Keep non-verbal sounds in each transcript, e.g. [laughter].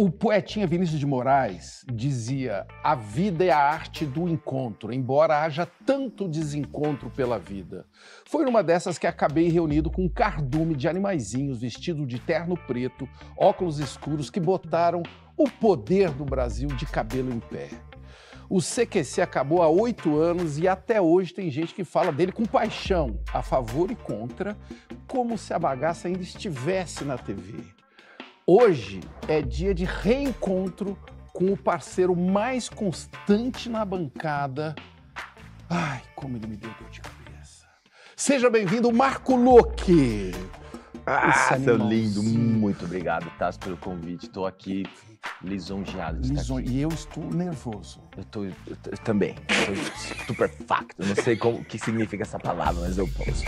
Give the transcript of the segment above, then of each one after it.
O poetinha Vinícius de Moraes dizia: a vida é a arte do encontro, embora haja tanto desencontro pela vida. Foi numa dessas que acabei reunido com um cardume de animaizinhos vestido de terno preto, óculos escuros que botaram o poder do Brasil de cabelo em pé. O CQC acabou há oito anos e até hoje tem gente que fala dele com paixão, a favor e contra, como se a bagaça ainda estivesse na TV. Hoje é dia de reencontro com o parceiro mais constante na bancada. Ai, como ele me deu dor de cabeça. Seja bem-vindo, Marco Luque. Ah, seu lindo, muito obrigado, Tássio, pelo convite. Estou aqui lisonjeado. Lison... E eu estou nervoso. Eu, estou também. Estou estupefacto. [laughs] Não sei o que significa essa palavra, mas eu posso.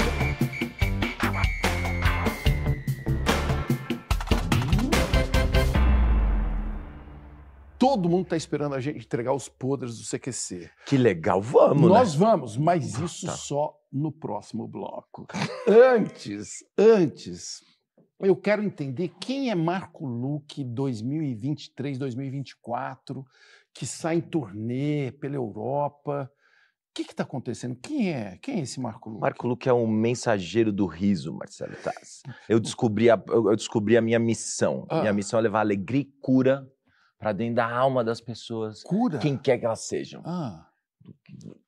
Todo mundo está esperando a gente entregar os podres do CQC. Que legal, vamos! Né? Nós né? vamos, mas ah, isso tá. só no próximo bloco. antes, antes, eu quero entender quem é Marco Luque 2023, 2024, que sai em turnê pela Europa. O que está acontecendo? Quem é? Quem é esse Marco Luque? Marco Luque é um mensageiro do riso, Marcelo Taz. Eu descobri a, eu descobri a minha missão. Ah. Minha missão é levar alegria e cura para dentro da alma das pessoas. Cura. Quem quer que elas sejam. Ah.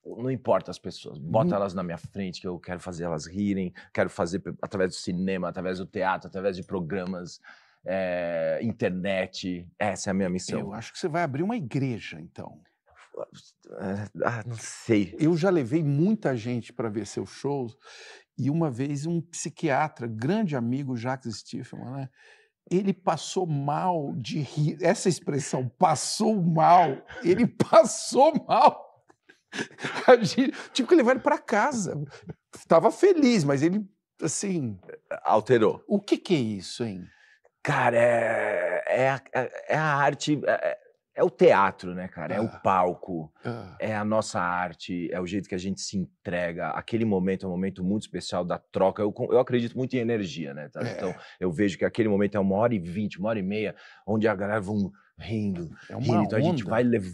Não importa as pessoas, bota hum. elas na minha frente, que eu quero fazer elas rirem, quero fazer através do cinema, através do teatro, através de programas, é, internet. Essa é a minha missão. Eu acho que você vai abrir uma igreja, então. É, ah, não sei. Eu já levei muita gente para ver seus shows e uma vez um psiquiatra, grande amigo, Jacques Stiffman, né? ele passou mal de rir. Essa expressão, passou mal, ele [laughs] passou mal. A gente, tive que levar ele para casa. Estava feliz, mas ele, assim. Alterou. O que, que é isso, hein? Cara, é, é, a, é, é a arte. É, é é o teatro, né, cara? É o ah. palco, ah. é a nossa arte, é o jeito que a gente se entrega. Aquele momento é um momento muito especial da troca. Eu, eu acredito muito em energia, né? Tá? É. Então, eu vejo que aquele momento é uma hora e vinte, uma hora e meia, onde a galera vão rindo, é uma rindo. Então, a gente vai lev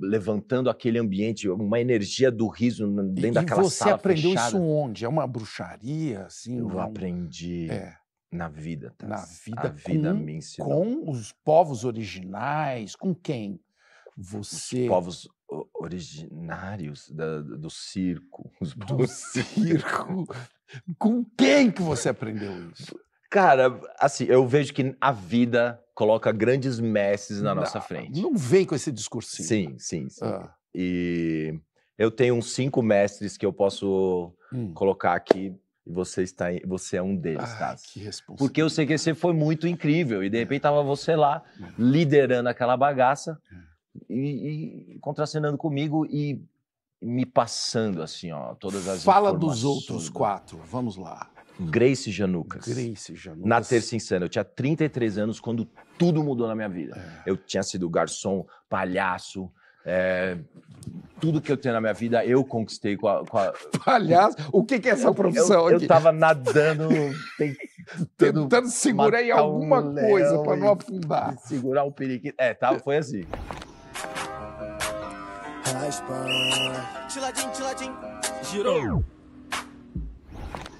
levantando aquele ambiente, uma energia do riso dentro e, daquela e você sala você aprendeu fechada. isso onde? É uma bruxaria, assim? Eu é um... aprendi... É na vida, tá? Na vida, a vida com, me ensinou. com os povos originais, com quem? Você. Os povos originários da, do circo. [laughs] Os do circo. com quem que você aprendeu isso? Cara, assim, eu vejo que a vida coloca grandes mestres na nossa não, frente. Não vem com esse discurso. Sim, sim, sim. Ah. E eu tenho uns cinco mestres que eu posso hum. colocar aqui e você está você é um deles, ah, tá? Que responsabilidade. Porque eu sei que você foi muito incrível e de repente estava você lá liderando aquela bagaça é. e, e contracenando comigo e me passando assim, ó, todas as Fala dos outros quatro, vamos lá. Grace Janucas. Grace Janucas. Na Terça Insana. Eu tinha 33 anos quando tudo mudou na minha vida. É. Eu tinha sido garçom, palhaço, é, tudo que eu tenho na minha vida eu conquistei com a. Com a... [laughs] Palhaço, o que, que, é essa profissão? Eu, eu, eu tava nadando, [laughs] tentando, tentando segurar em alguma um coisa para não afundar. Segurar um periquito. É, tá, foi assim. Tiladinho, tiladinho. Girou.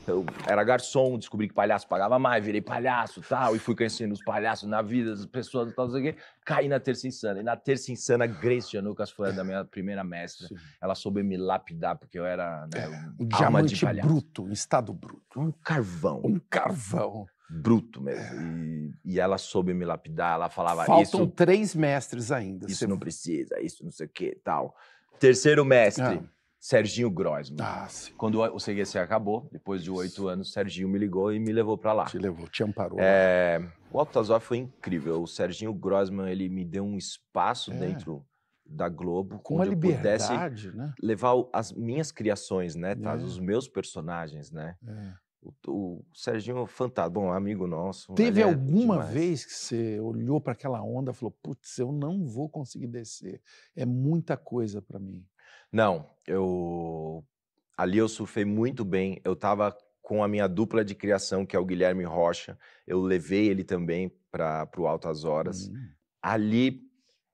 Eu era garçom, descobri que palhaço pagava mais, virei palhaço tal, e fui conhecendo os palhaços na vida das pessoas e tal, não Caí na Terça Insana. E na Terça Insana, Grace Janucas foi da minha primeira mestra. Sim. Ela soube me lapidar, porque eu era né, é, um é, diamante bruto, um estado bruto. Um carvão. Um carvão bruto mesmo. É. E, e, ela soube me lapidar, ela falava Faltam isso. Faltam três mestres ainda. Isso você... não precisa, isso não sei o que tal. Terceiro mestre, é. Serginho Grossman. Ah, sim. Quando o CGC acabou, depois de oito anos, Serginho me ligou e me levou para lá. Te levou, te amparou. É, né? o Altazor foi incrível. O Serginho Grossman, ele me deu um espaço é. dentro da Globo, com onde eu pudesse né? levar as minhas criações, né, tá? É. os meus personagens, né? É. O, o, Serginho é Fantasma, bom, amigo nosso. Teve é alguma vez que você olhou para aquela onda e falou: "Putz, eu não vou conseguir descer. É muita coisa para mim." Não, eu ali eu surfei muito bem. Eu estava com a minha dupla de criação, que é o Guilherme Rocha. Eu levei ele também para o Altas Horas. Hum. Ali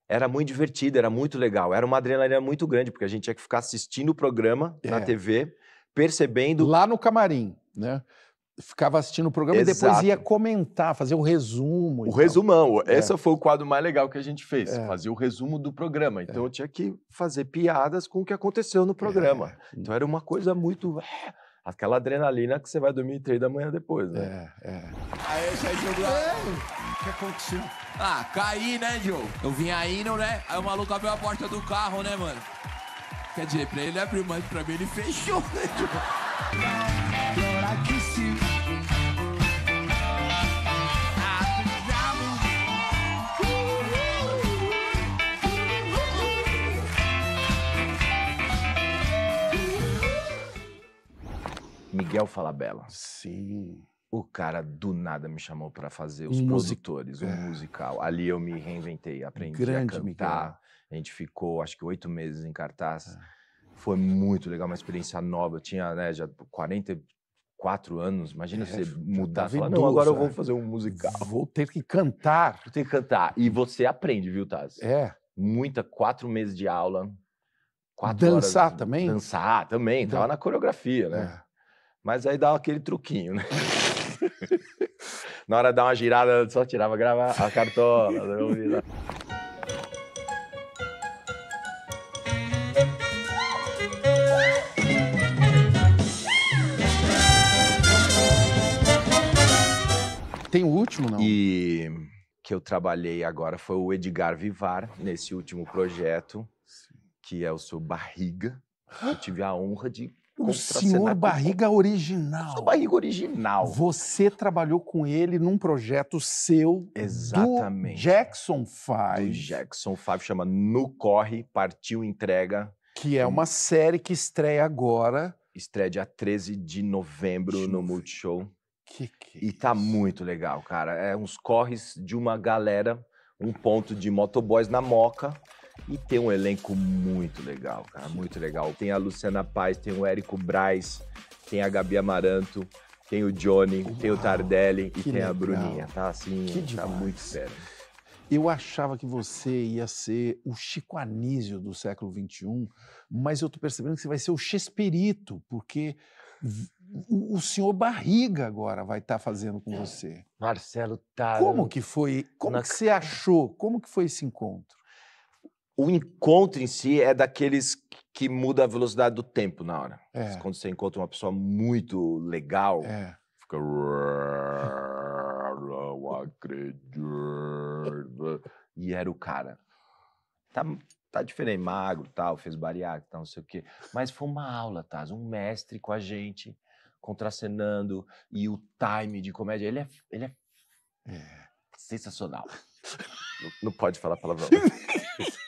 era muito divertido, era muito legal. Era uma adrenalina muito grande, porque a gente tinha que ficar assistindo o programa é. na TV, percebendo. Lá no camarim, né? ficava assistindo o programa Exato. e depois ia comentar, fazer o um resumo. O resumão. É. Esse foi o quadro mais legal que a gente fez, é. fazer o resumo do programa. É. Então é. eu tinha que fazer piadas com o que aconteceu no programa. É. Então era uma coisa muito... [laughs] Aquela adrenalina que você vai dormir três da manhã depois, né? É, é. Aí, sai O que aconteceu? Ah, caí, né, Diogo? Eu vim indo, né? Aí o maluco abriu a porta do carro, né, mano? Quer dizer, pra ele abriu mas pra mim ele fechou, né, Miguel Falabella. Sim. O cara do nada me chamou para fazer os um produtores, um é. musical. Ali eu me reinventei, aprendi Grande a cantar. Miguel. A gente ficou, acho que oito meses em cartaz. É. Foi muito legal, uma experiência nova. Eu tinha né, já 44 anos. Imagina é, você mudar e falar, não, agora eu né? vou fazer um musical. Vou ter que cantar. Vou ter que cantar. E você aprende, viu, Taz? É. Muita, quatro meses de aula. Quatro dançar horas, também? Dançar também, tava na coreografia, né? É. Mas aí dá aquele truquinho, né? [laughs] Na hora de dar uma girada, só tirava gravar a cartola. Tem o último, não? E que eu trabalhei agora foi o Edgar Vivar, nesse último projeto, Sim. que é o seu Barriga. Eu tive a honra de o senhor Barriga com... Original. senhor Barriga Original. Você trabalhou com ele num projeto seu. Exatamente. Jackson 5. Do Jackson 5, chama No Corre, Partiu Entrega. Que é uma série que estreia agora. Estreia dia 13 de novembro no novembro. Multishow. Que, que e é tá isso? muito legal, cara. É uns corres de uma galera, um ponto de motoboys na moca. E tem um elenco muito legal, cara, muito legal. Tem a Luciana Paz, tem o Érico Braz, tem a Gabi Amaranto, tem o Johnny, Uau, tem o Tardelli e tem legal. a Bruninha, tá assim, que tá demais. muito sério. Eu achava que você ia ser o Chico Anísio do século XXI, mas eu tô percebendo que você vai ser o Chespirito, porque o senhor Barriga agora vai estar tá fazendo com você. Marcelo Taro. Como que foi? Como na... que você achou? Como que foi esse encontro? o encontro em si é daqueles que muda a velocidade do tempo na hora. É. Quando você encontra uma pessoa muito legal, é. fica. não acredito. E era o cara. Tá, tá diferente, magro, tal, fez bariátrica, tal, não sei o quê. Mas foi uma aula, Taz, um mestre com a gente, contracenando, e o time de comédia. Ele é, ele é, é. sensacional. [laughs] não, não pode falar palavrão. [laughs]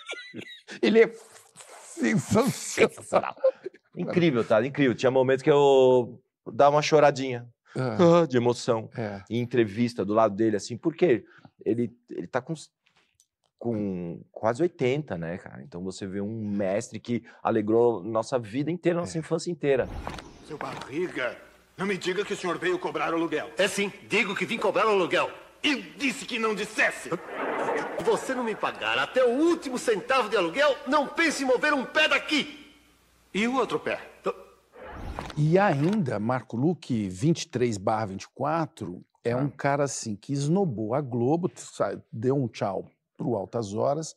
Ele é sensacional. Incrível, tá? Incrível. Tinha momentos que eu dava uma choradinha ah. Ah, de emoção. É. Em entrevista do lado dele, assim, porque ele, ele tá com, com quase 80, né, cara? Então você vê um mestre que alegrou nossa vida inteira, nossa é. infância inteira. Seu barriga, não me diga que o senhor veio cobrar o aluguel. É sim, digo que vim cobrar o aluguel. Eu disse que não dissesse. Se você não me pagar até o último centavo de aluguel, não pense em mover um pé daqui. E o outro pé? E ainda, Marco Luque 23 barra 24 é ah. um cara assim que esnobou a Globo, deu um tchau pro Altas Horas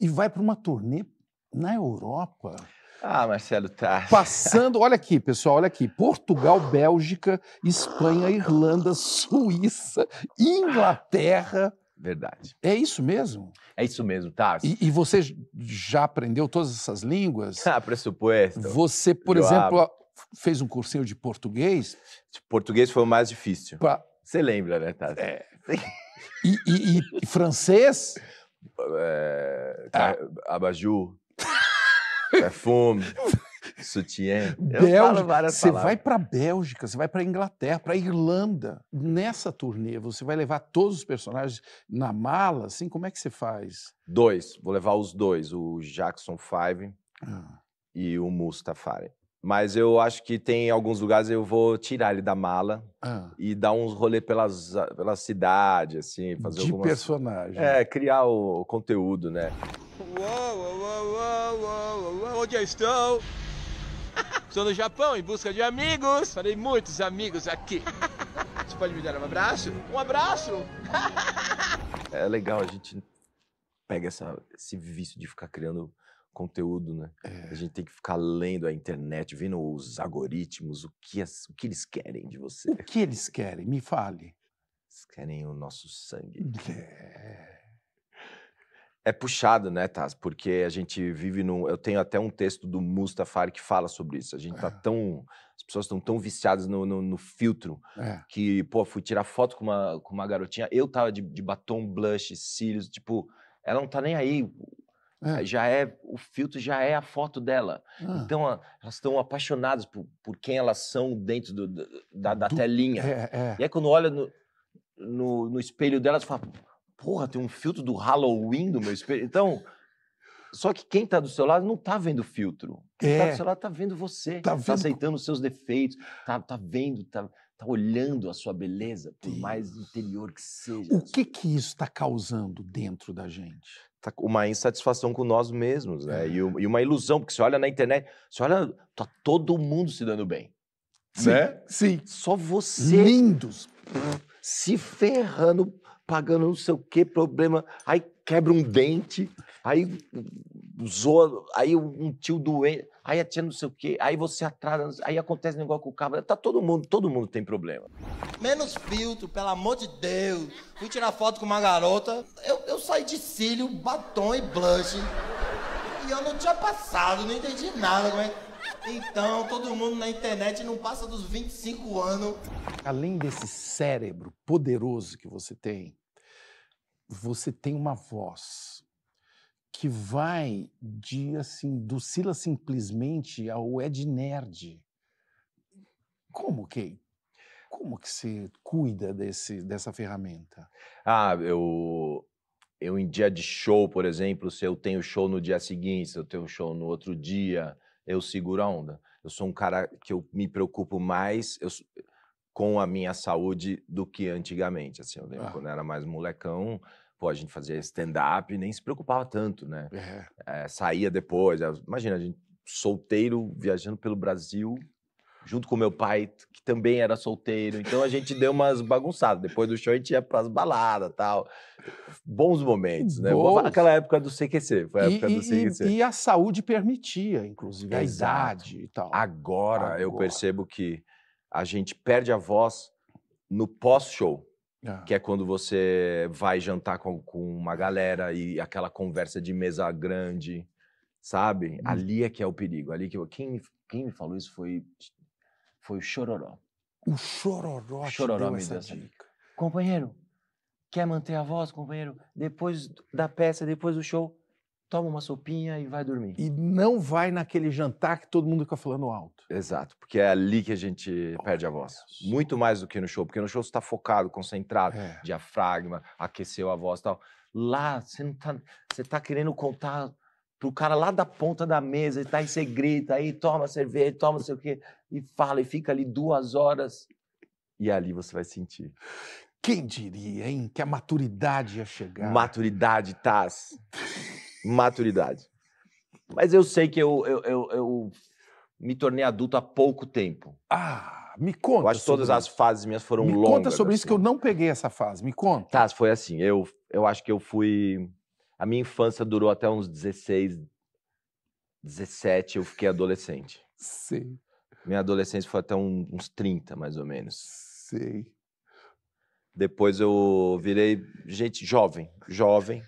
e vai para uma turnê na Europa. Ah, Marcelo tá. Passando, olha aqui, pessoal, olha aqui. Portugal, Bélgica, Espanha, Irlanda, Suíça, Inglaterra, Verdade. É isso mesmo? É isso mesmo, tá. E, e você já aprendeu todas essas línguas? [laughs] Ah, pressuposto. Você, por exemplo, fez um cursinho de português? Português foi o mais difícil. Pra... Você lembra, né, Tarso? É. e, e, e, francês? É, ah. Abajur. [laughs] perfume sutiã. Bélgica, você vai para Bélgica, você vai para Inglaterra, para Irlanda. Nessa turnê, você vai levar todos os personagens na mala? Assim, como é que você faz? Dois. Vou levar os dois, o Jackson Five ah. e o Mustafari. Mas eu acho que tem alguns lugares eu vou tirar ele da mala ah. e dar uns rolê pelas, pela cidade, assim, fazer De algumas... personagem. É, criar o conteúdo, né? Uou, uou, uou, uou, uou, uou, onde eu estou? Estou no Japão em busca de amigos. Farei muitos amigos aqui. Você pode me dar um abraço? Um abraço! [laughs] é legal, a gente pega essa, esse vício de ficar criando conteúdo, né? É. A gente tem que ficar lendo a internet, vendo os algoritmos, o que, as, o que eles querem de você. O que eles querem? Me fale. Eles querem o nosso sangue. É. É puxado, né, Taz? Porque a gente vive num. Eu tenho até um texto do Mustafar que fala sobre isso. A gente tá é. tão. As pessoas estão tão viciadas no, no, no filtro é. que, pô, fui tirar foto com uma, com uma garotinha. Eu tava de, de batom, blush, cílios, tipo, ela não tá nem aí. É. Já é o filtro, já é a foto dela. Ah. Então a, elas estão apaixonadas por, por quem elas são dentro do, da, da do... telinha. É, é. E aí quando olha no, no, no espelho delas, fala: Porra, tem um filtro do Halloween no meu espelho. Então, só que quem está do seu lado não está vendo o filtro. Quem está do é. seu lado está vendo você, está tá vendo... aceitando os seus defeitos, está tá vendo, está tá olhando a sua beleza, por Deus. mais interior que seja. O que que isso está causando dentro da gente? Tá uma insatisfação com nós mesmos, né? É. E, e, uma ilusão, porque você olha na internet, você olha, tá todo mundo se dando bem. Sim, né? sim. Só você. Lindos. Se ferrando pagando não sei o que, problema. Aí quebra um dente, aí zoa, aí um tio doente, aí a tia não sei o que, aí você atrasa, aí acontece um negócio com o cabra. Tá todo mundo, todo mundo tem problema. Menos filtro, pelo amor de Deus. Fui tirar foto com uma garota, eu, eu saí de cílio, batom e blush. E eu não tinha passado, não entendi nada como é então, todo mundo na internet não passa dos 25 anos. Além desse cérebro poderoso que você tem, você tem uma voz que vai de assim do Sila simplesmente ao Ed Nerd. Como que como que você cuida desse dessa ferramenta? Ah, eu eu em dia de show, por exemplo, se eu tenho show no dia seguinte, se eu tenho show no outro dia, eu seguro a onda. Eu sou um cara que eu me preocupo mais, eu, com a minha saúde do que antigamente. Assim, eu lembro ah. quando era mais molecão, pô, a gente fazia stand-up e nem se preocupava tanto, né? É. É, saía depois. Eh, imagina, a gente solteiro viajando pelo Brasil, junto com meu pai, que também era solteiro. Então a gente deu umas bagunçadas. Depois do show a gente ia pras baladas tal. Bons momentos, né? Bons. Aquela época do CQC. Foi a época e, do CQC. E, e, a saúde permitia, inclusive, a Exato. idade e tal. Agora, Agora. eu percebo que a gente perde a voz no pós-show, ah. É. que é quando você vai jantar com, com uma galera e aquela conversa de mesa grande, sabe? Hum. Ali é que é o perigo. Ali que eu, quem, quem me falou isso foi, foi o Chororó. O Chororó, o Chororó me essa deu essa dica. dica. Companheiro, quer manter a voz, companheiro? Depois da peça, depois do show, toma uma sopinha e vai dormir. E não vai naquele jantar que todo mundo fica falando alto. Exato, porque é ali que a gente oh, perde a voz. Deus. Muito mais do que no show, porque no show você está focado, concentrado, é. diafragma, aqueceu a voz e tal. Lá, você não tá, você tá querendo contar pro cara lá da ponta da mesa, e tá, aí você grita, aí toma cerveja, toma sei o quê, e fala, e fica ali duas horas. E é ali você vai sentir. Quem diria, hein, que a maturidade ia chegar? Maturidade, Taz. [laughs] maturidade. Mas eu sei que eu, eu, eu, eu me tornei adulto há pouco tempo. Ah, me conta. Eu acho que todas isso. as fases minhas foram me longas. Me conta sobre assim. isso que assim. eu não peguei essa fase. Me conta. Tá, foi assim. Eu, eu acho que eu fui. A minha infância durou até uns 16, 17. Eu fiquei adolescente. Sim. Minha adolescência foi até um, uns 30, mais ou menos. Sei. Depois eu virei gente jovem, jovem.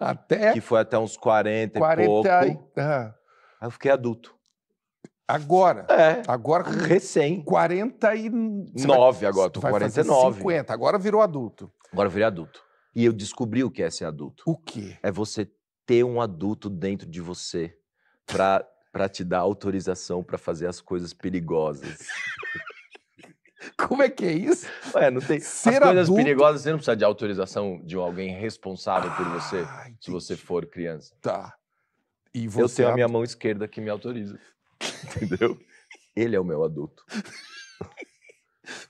Até. Que foi até uns 40, 40 e pouco. aí, Uhum. Aí eu fiquei adulto. Agora? É. Agora recém. 49 vai... agora, tô com 49. 50, agora virou adulto. Agora eu virei adulto. E eu descobri o que é ser adulto. O quê? É você ter um adulto dentro de você para te dar autorização para fazer as coisas perigosas. [laughs] [laughs] Como é que é isso? Ué, não tem. Ser As coisas adulto... perigosas, você não precisa de autorização de alguém responsável por você, ah, se você for criança. Tá. E você Eu tenho a é minha mão esquerda que me autoriza. [laughs] Entendeu? Ele é o meu adulto. [laughs]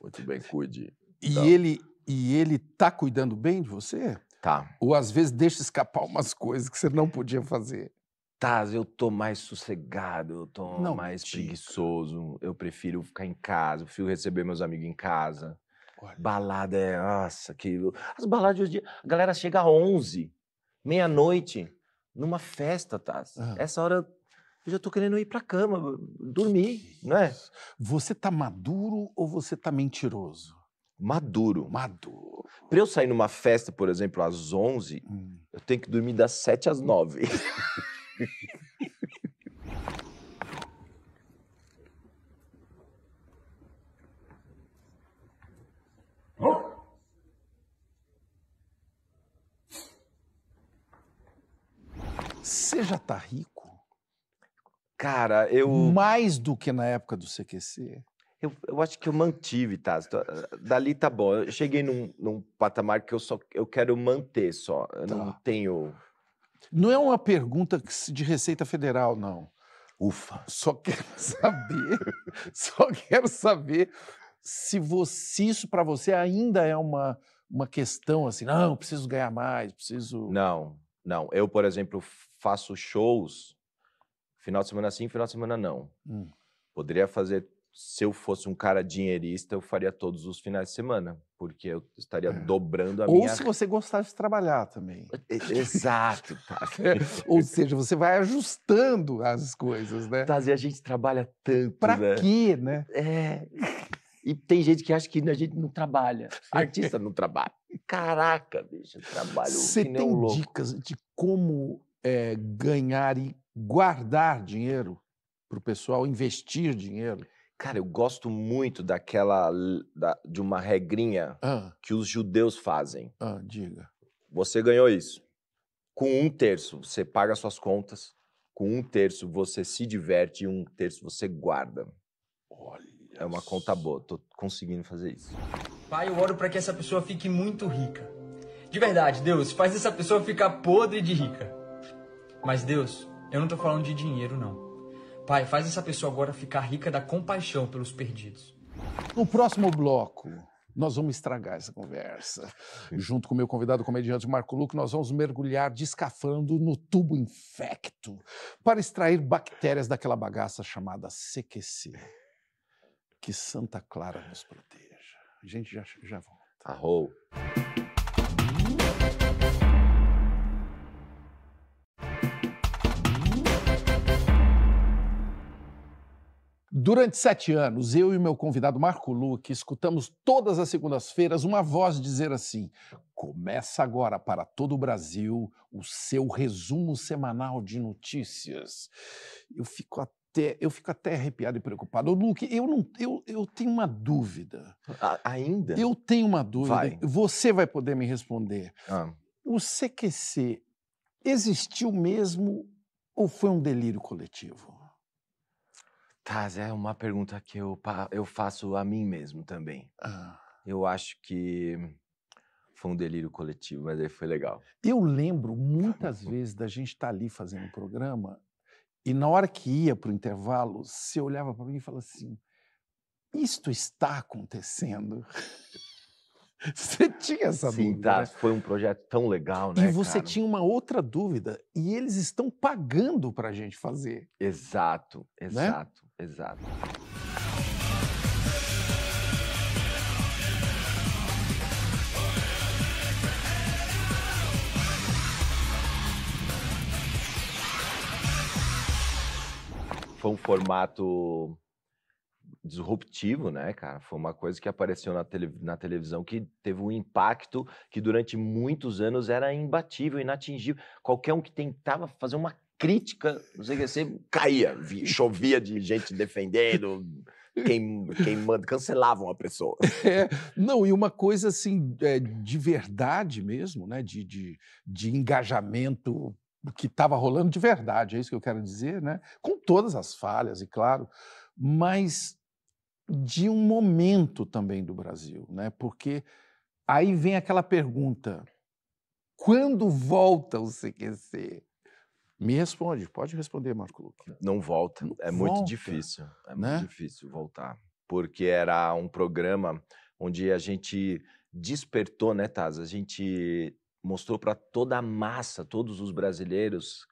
Muito bem, cuide. E então. ele e ele tá cuidando bem de você? Tá. Ou às vezes deixa escapar umas coisas que você não podia fazer tá, eu tô mais sossegado, eu tô não, mais preguiçoso, eu prefiro ficar em casa, eu prefiro receber meus amigos em casa. Olha. Balada é, nossa, que... As baladas de hoje em dia, a galera chega às 11, meia-noite, numa festa, tá? Ah. Essa hora eu já tô querendo ir pra cama, dormir, não né? é? Você tá maduro ou você tá mentiroso? Maduro. Maduro. Pra eu sair numa festa, por exemplo, às 11, hum. eu tenho que dormir das 7 às 9. [laughs] Você já tá rico? Cara, eu. Mais do que na época do CQC? Eu, eu acho que eu mantive, tá? Dali tá bom. Eu cheguei num, num patamar que eu só eu quero manter só. Eu tá. não tenho. Não é uma pergunta de Receita Federal, não. Ufa. Só quero [laughs] saber, só quero saber se, você, se isso para você ainda é uma, uma questão assim, não, preciso ganhar mais, preciso. Não, não. Eu, por exemplo, faço shows final de semana sim, final de semana não. Hum. Poderia fazer, se eu fosse um cara dinheirista, eu faria todos os finais de semana porque eu estaria é. dobrando a Ou minha... Ou se você gostar de trabalhar também. Exato, Tazi. [laughs] Ou seja, você vai ajustando as coisas, né? Tazi, a gente trabalha tanto, pra né? quê, né? É... E tem gente que acha que a gente não trabalha. [laughs] Artista não trabalha. Caraca, bicho, trabalho Você tem louco. dicas de como é, ganhar e guardar dinheiro para o pessoal, investir dinheiro? Cara, eu gosto muito daquela. Da, de uma regrinha ah. que os judeus fazem. Ah, diga. Você ganhou isso. Com um terço, você paga suas contas. Com um terço, você se diverte. E um terço, você guarda. Olha. É uma conta boa. Tô conseguindo fazer isso. Pai, eu oro para que essa pessoa fique muito rica. De verdade, Deus, faz essa pessoa ficar podre de rica. Mas, Deus, eu não tô falando de dinheiro, não. Pai, faz essa pessoa agora ficar rica da compaixão pelos perdidos. No próximo bloco, nós vamos estragar essa conversa. Junto com o meu convidado, comediante Marco Luque, nós vamos mergulhar descafando no tubo infecto para extrair bactérias daquela bagaça chamada CQC. Que Santa Clara nos proteja. A gente já, já volta. Arrou. Durante sete anos, eu e meu convidado Marco Luque escutamos todas as segundas-feiras uma voz dizer assim: começa agora para todo o Brasil o seu resumo semanal de notícias. Eu fico até eu fico até arrepiado e preocupado. Ô, Luke, eu, não, eu, eu tenho uma dúvida. A, ainda? Eu tenho uma dúvida. Vai. Você vai poder me responder. Ah. O CQC existiu mesmo ou foi um delírio coletivo? Tá, é uma pergunta que eu, eu faço a mim mesmo também. Ah. Eu acho que foi um delírio coletivo, mas aí foi legal. Eu lembro muitas vezes da gente estar tá ali fazendo o um programa e na hora que ia para o intervalo, você olhava para mim e falava assim: isto está acontecendo. [laughs] Você tinha essa Sim, dúvida. Tá, né? Foi um projeto tão legal, né? E você cara? tinha uma outra dúvida, e eles estão pagando para a gente fazer. Exato, né? exato. Né? Exato. Foi um formato disruptivo, né, cara? Foi uma coisa que apareceu na, tele, na televisão que teve um impacto que durante muitos anos era imbatível, inatingível. Qualquer um que tentava fazer uma crítica, não sei o que, sempre caía, chovia de gente defendendo, quem, quem manda, cancelavam a pessoa. [laughs] É, não, e uma coisa assim, é, de verdade mesmo, né? de, de, de engajamento que estava rolando de verdade, é isso que eu quero dizer, né? com todas as falhas, e claro, mas de um momento também do Brasil, né? porque aí vem aquela pergunta, quando volta o CQC? Me responde, pode responder, Marco Luque. Não volta, Não é volta, muito difícil, é né? muito difícil voltar, porque era um programa onde a gente despertou, né, Taz? A gente mostrou para toda a massa, todos os brasileiros,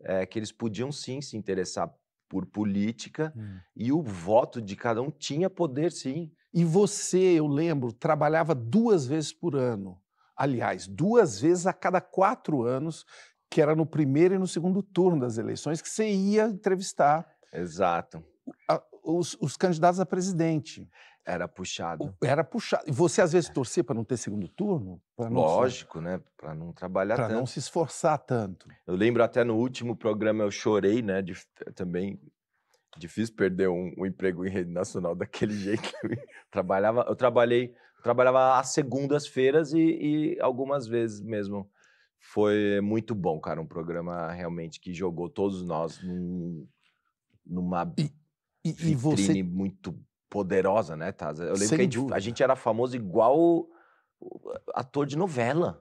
é, que eles podiam sim se interessar por política hum. e o voto de cada um tinha poder, sim. E você, eu lembro, trabalhava duas vezes por ano. Aliás, duas vezes a cada quatro anos que era no primeiro e no segundo turno das eleições, que você ia entrevistar. Exato. A, os, os, candidatos a presidente. Era puxado. Era puxado. E você, às vezes, torcia para não ter segundo turno? Lógico, ser... né? Para não trabalhar pra tanto. Para não se esforçar tanto. Eu lembro até no último programa eu chorei, né? De, também difícil perder um, um, emprego em rede nacional [laughs] daquele jeito. Eu trabalhava, eu trabalhei, trabalhava às segundas-feiras e, e algumas vezes mesmo foi muito bom, cara. Um programa realmente que jogou todos nós num, numa e, e, vitrine e você... muito poderosa, né, Taza? Eu lembro Sem que a gente, a gente era famoso igual ator de novela.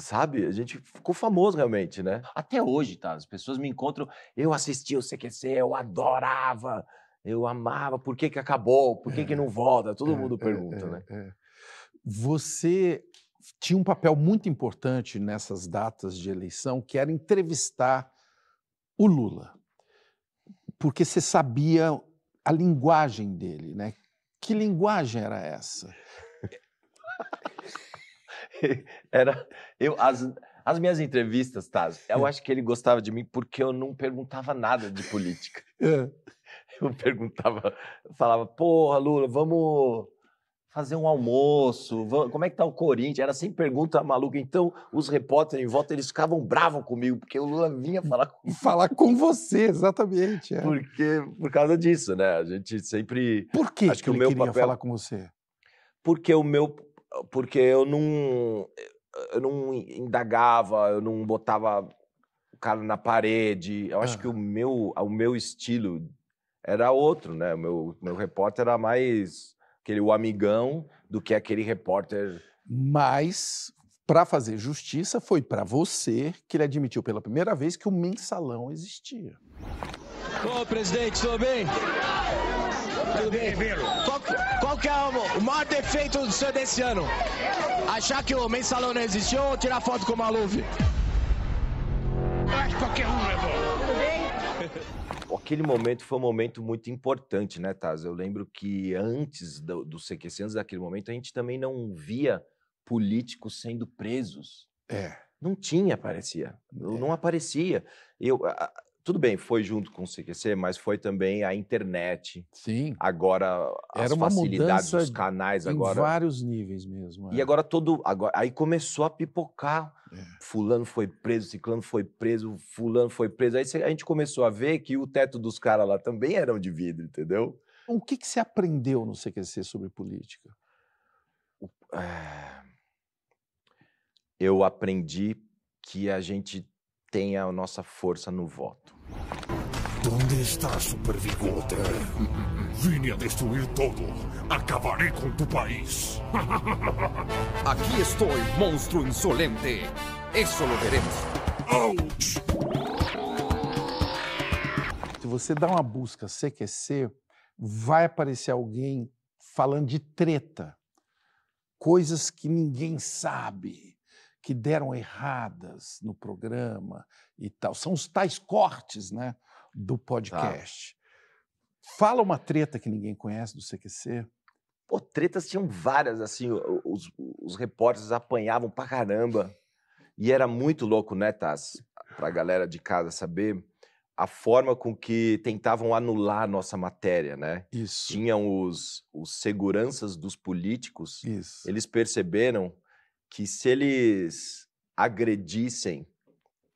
Sabe? A gente ficou famoso realmente, né? Até hoje, tá? As pessoas me encontram. Eu assisti o CQC, eu adorava, eu amava. Por que, que acabou? Por que, é, que não volta? Todo é, mundo é, pergunta, é, né? É. Você tinha um papel muito importante nessas datas de eleição, que era entrevistar o Lula, porque você sabia a linguagem dele, né? Que linguagem era essa? [laughs] era eu as, as minhas entrevistas, Taz, eu acho que ele gostava de mim porque eu não perguntava nada de política. É. Eu perguntava, falava, porra, Lula, vamos fazer um almoço, como é que tá o Corinthians? Era sempre pergunta maluca. Então, os repórteres em volta, eles ficavam bravos comigo, porque o Lula vinha falar com... Falar com você, exatamente. É. Porque, por causa disso, né? A gente sempre... Por que, Acho que, que ele o meu queria papel... falar com você? Porque o meu... Porque eu não... Eu não indagava, eu não botava o cara na parede. Eu acho ah. que o meu, o meu estilo era outro, né? O meu, meu repórter era mais aquele o amigão do que aquele repórter. Mas, para fazer justiça, foi para você que ele admitiu pela primeira vez que o mensalão existia. Ô, presidente, tudo bem? Tudo bem, Ribeiro? Qual, qual que é o, maior defeito do senhor desse ano? Achar que o mensalão não existiu ou tirar foto com o Maluf? acho que qualquer um levou aquele momento foi um momento muito importante, né, Taz? Eu lembro que antes do, do CQC, antes daquele momento, a gente também não via políticos sendo presos. É. Não tinha, parecia. É. Não aparecia. Eu, tudo bem, foi junto com o CQC, mas foi também a internet. Sim. Agora as Era facilidades dos canais em agora. vários níveis mesmo. E é. agora todo, agora, aí começou a pipocar. É. Fulano foi preso, ciclano foi preso, fulano foi preso. Aí a gente começou a ver que o teto dos caras lá também eram de vidro, entendeu? Então, o que que você aprendeu no CQC sobre política? É, eu aprendi que a gente tenha a nossa força no voto. Onde está Super Vigota? Vine a destruir todo. acabarei com o país. [laughs] Aqui estou, monstro insolente. Isso lo veremos. Ouch! Se você dá uma busca CQC, vai aparecer alguém falando de treta. Coisas que ninguém sabe que deram erradas no programa e tal. São os tais cortes né, do tá. podcast. Tá. Fala uma treta que ninguém conhece do CQC. Pô, tretas tinham várias, assim, os, os repórteres apanhavam pra caramba. E era muito louco, né, Taz? Pra galera de casa saber a forma com que tentavam anular a nossa matéria, né? Isso. Tinham os, os seguranças dos políticos. Isso. Eles perceberam que se eles agredissem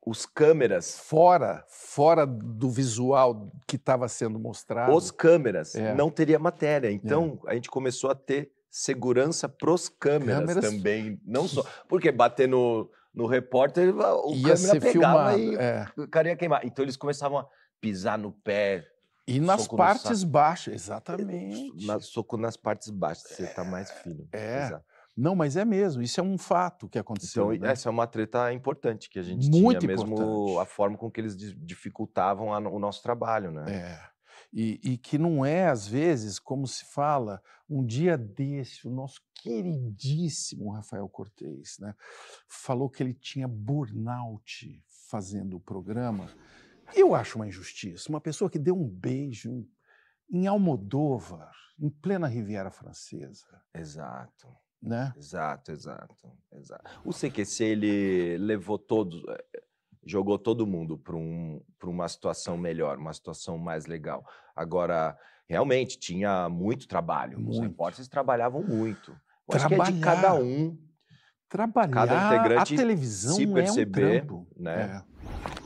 os câmeras fora fora do visual que estava sendo mostrado os câmeras é. não teria matéria então é. a gente começou a ter segurança pros câmeras, câmeras... também não só porque bater no, no repórter o ia câmera pegava filmado, e é. o cara ia queimar então eles começavam a pisar no pé e nas partes baixas exatamente na, soco nas partes baixas você está mais fino é. Exato. Não, mas é mesmo, isso é um fato que então, aconteceu. Então, né? essa é uma treta importante que a gente Muito tinha, mesmo importante. a forma com que eles dificultavam a, o nosso trabalho, né? É. E, e, que não é, às vezes, como se fala, um dia desse, o nosso queridíssimo Rafael Cortez né, falou que ele tinha burnout fazendo o programa. Eu acho uma injustiça. Uma pessoa que deu um beijo em Almodóvar, em plena Riviera Francesa. Exato né? Exato, exato, exato. O CQC ele levou todos, eh, jogou todo mundo para um, uma situação melhor, uma situação mais legal. Agora, realmente tinha muito trabalho. Muito. Os repórteres trabalhavam muito. Trabalhar. acho que é de cada um, trabalhar cada integrante a televisão se perceber, é um né? É.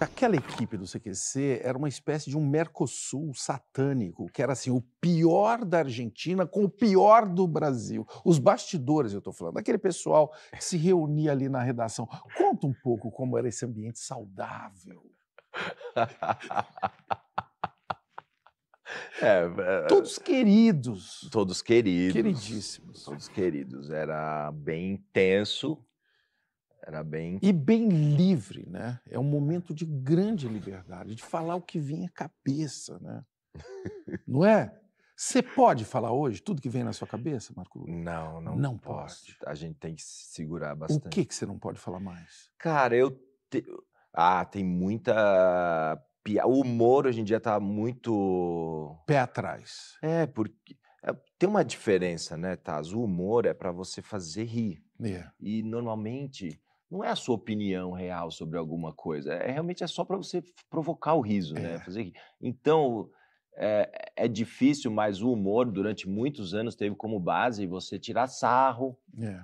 Aquela equipe do CQC era uma espécie de um Mercosul satânico, que era assim, o pior da Argentina com o pior do Brasil. Os bastidores, eu estou falando, aquele pessoal que se reunia ali na redação. Conta um pouco como era esse ambiente saudável. [laughs] É, é, todos queridos. Todos queridos. Queridíssimos. Todos queridos. Era bem intenso. Era bem. E bem livre, né? É um momento de grande liberdade, de falar o que vinha à cabeça, né? [laughs] não é? Você pode falar hoje tudo que vem na sua cabeça, Marco? Não, não, não posso. Pode. A gente tem que se segurar bastante. O que, que você não pode falar mais? Cara, eu. Te... Ah, tem muita. O humor hoje em dia tá muito. Pé atrás. É, porque. É, tem uma diferença, né, Taz? O humor é para você fazer rir. Yeah. É. E normalmente não é a sua opinião real sobre alguma coisa. É realmente é só para você provocar o riso, né, é. né? Fazer... Então é, é, difícil, mas o humor durante muitos anos teve como base você tirar sarro é.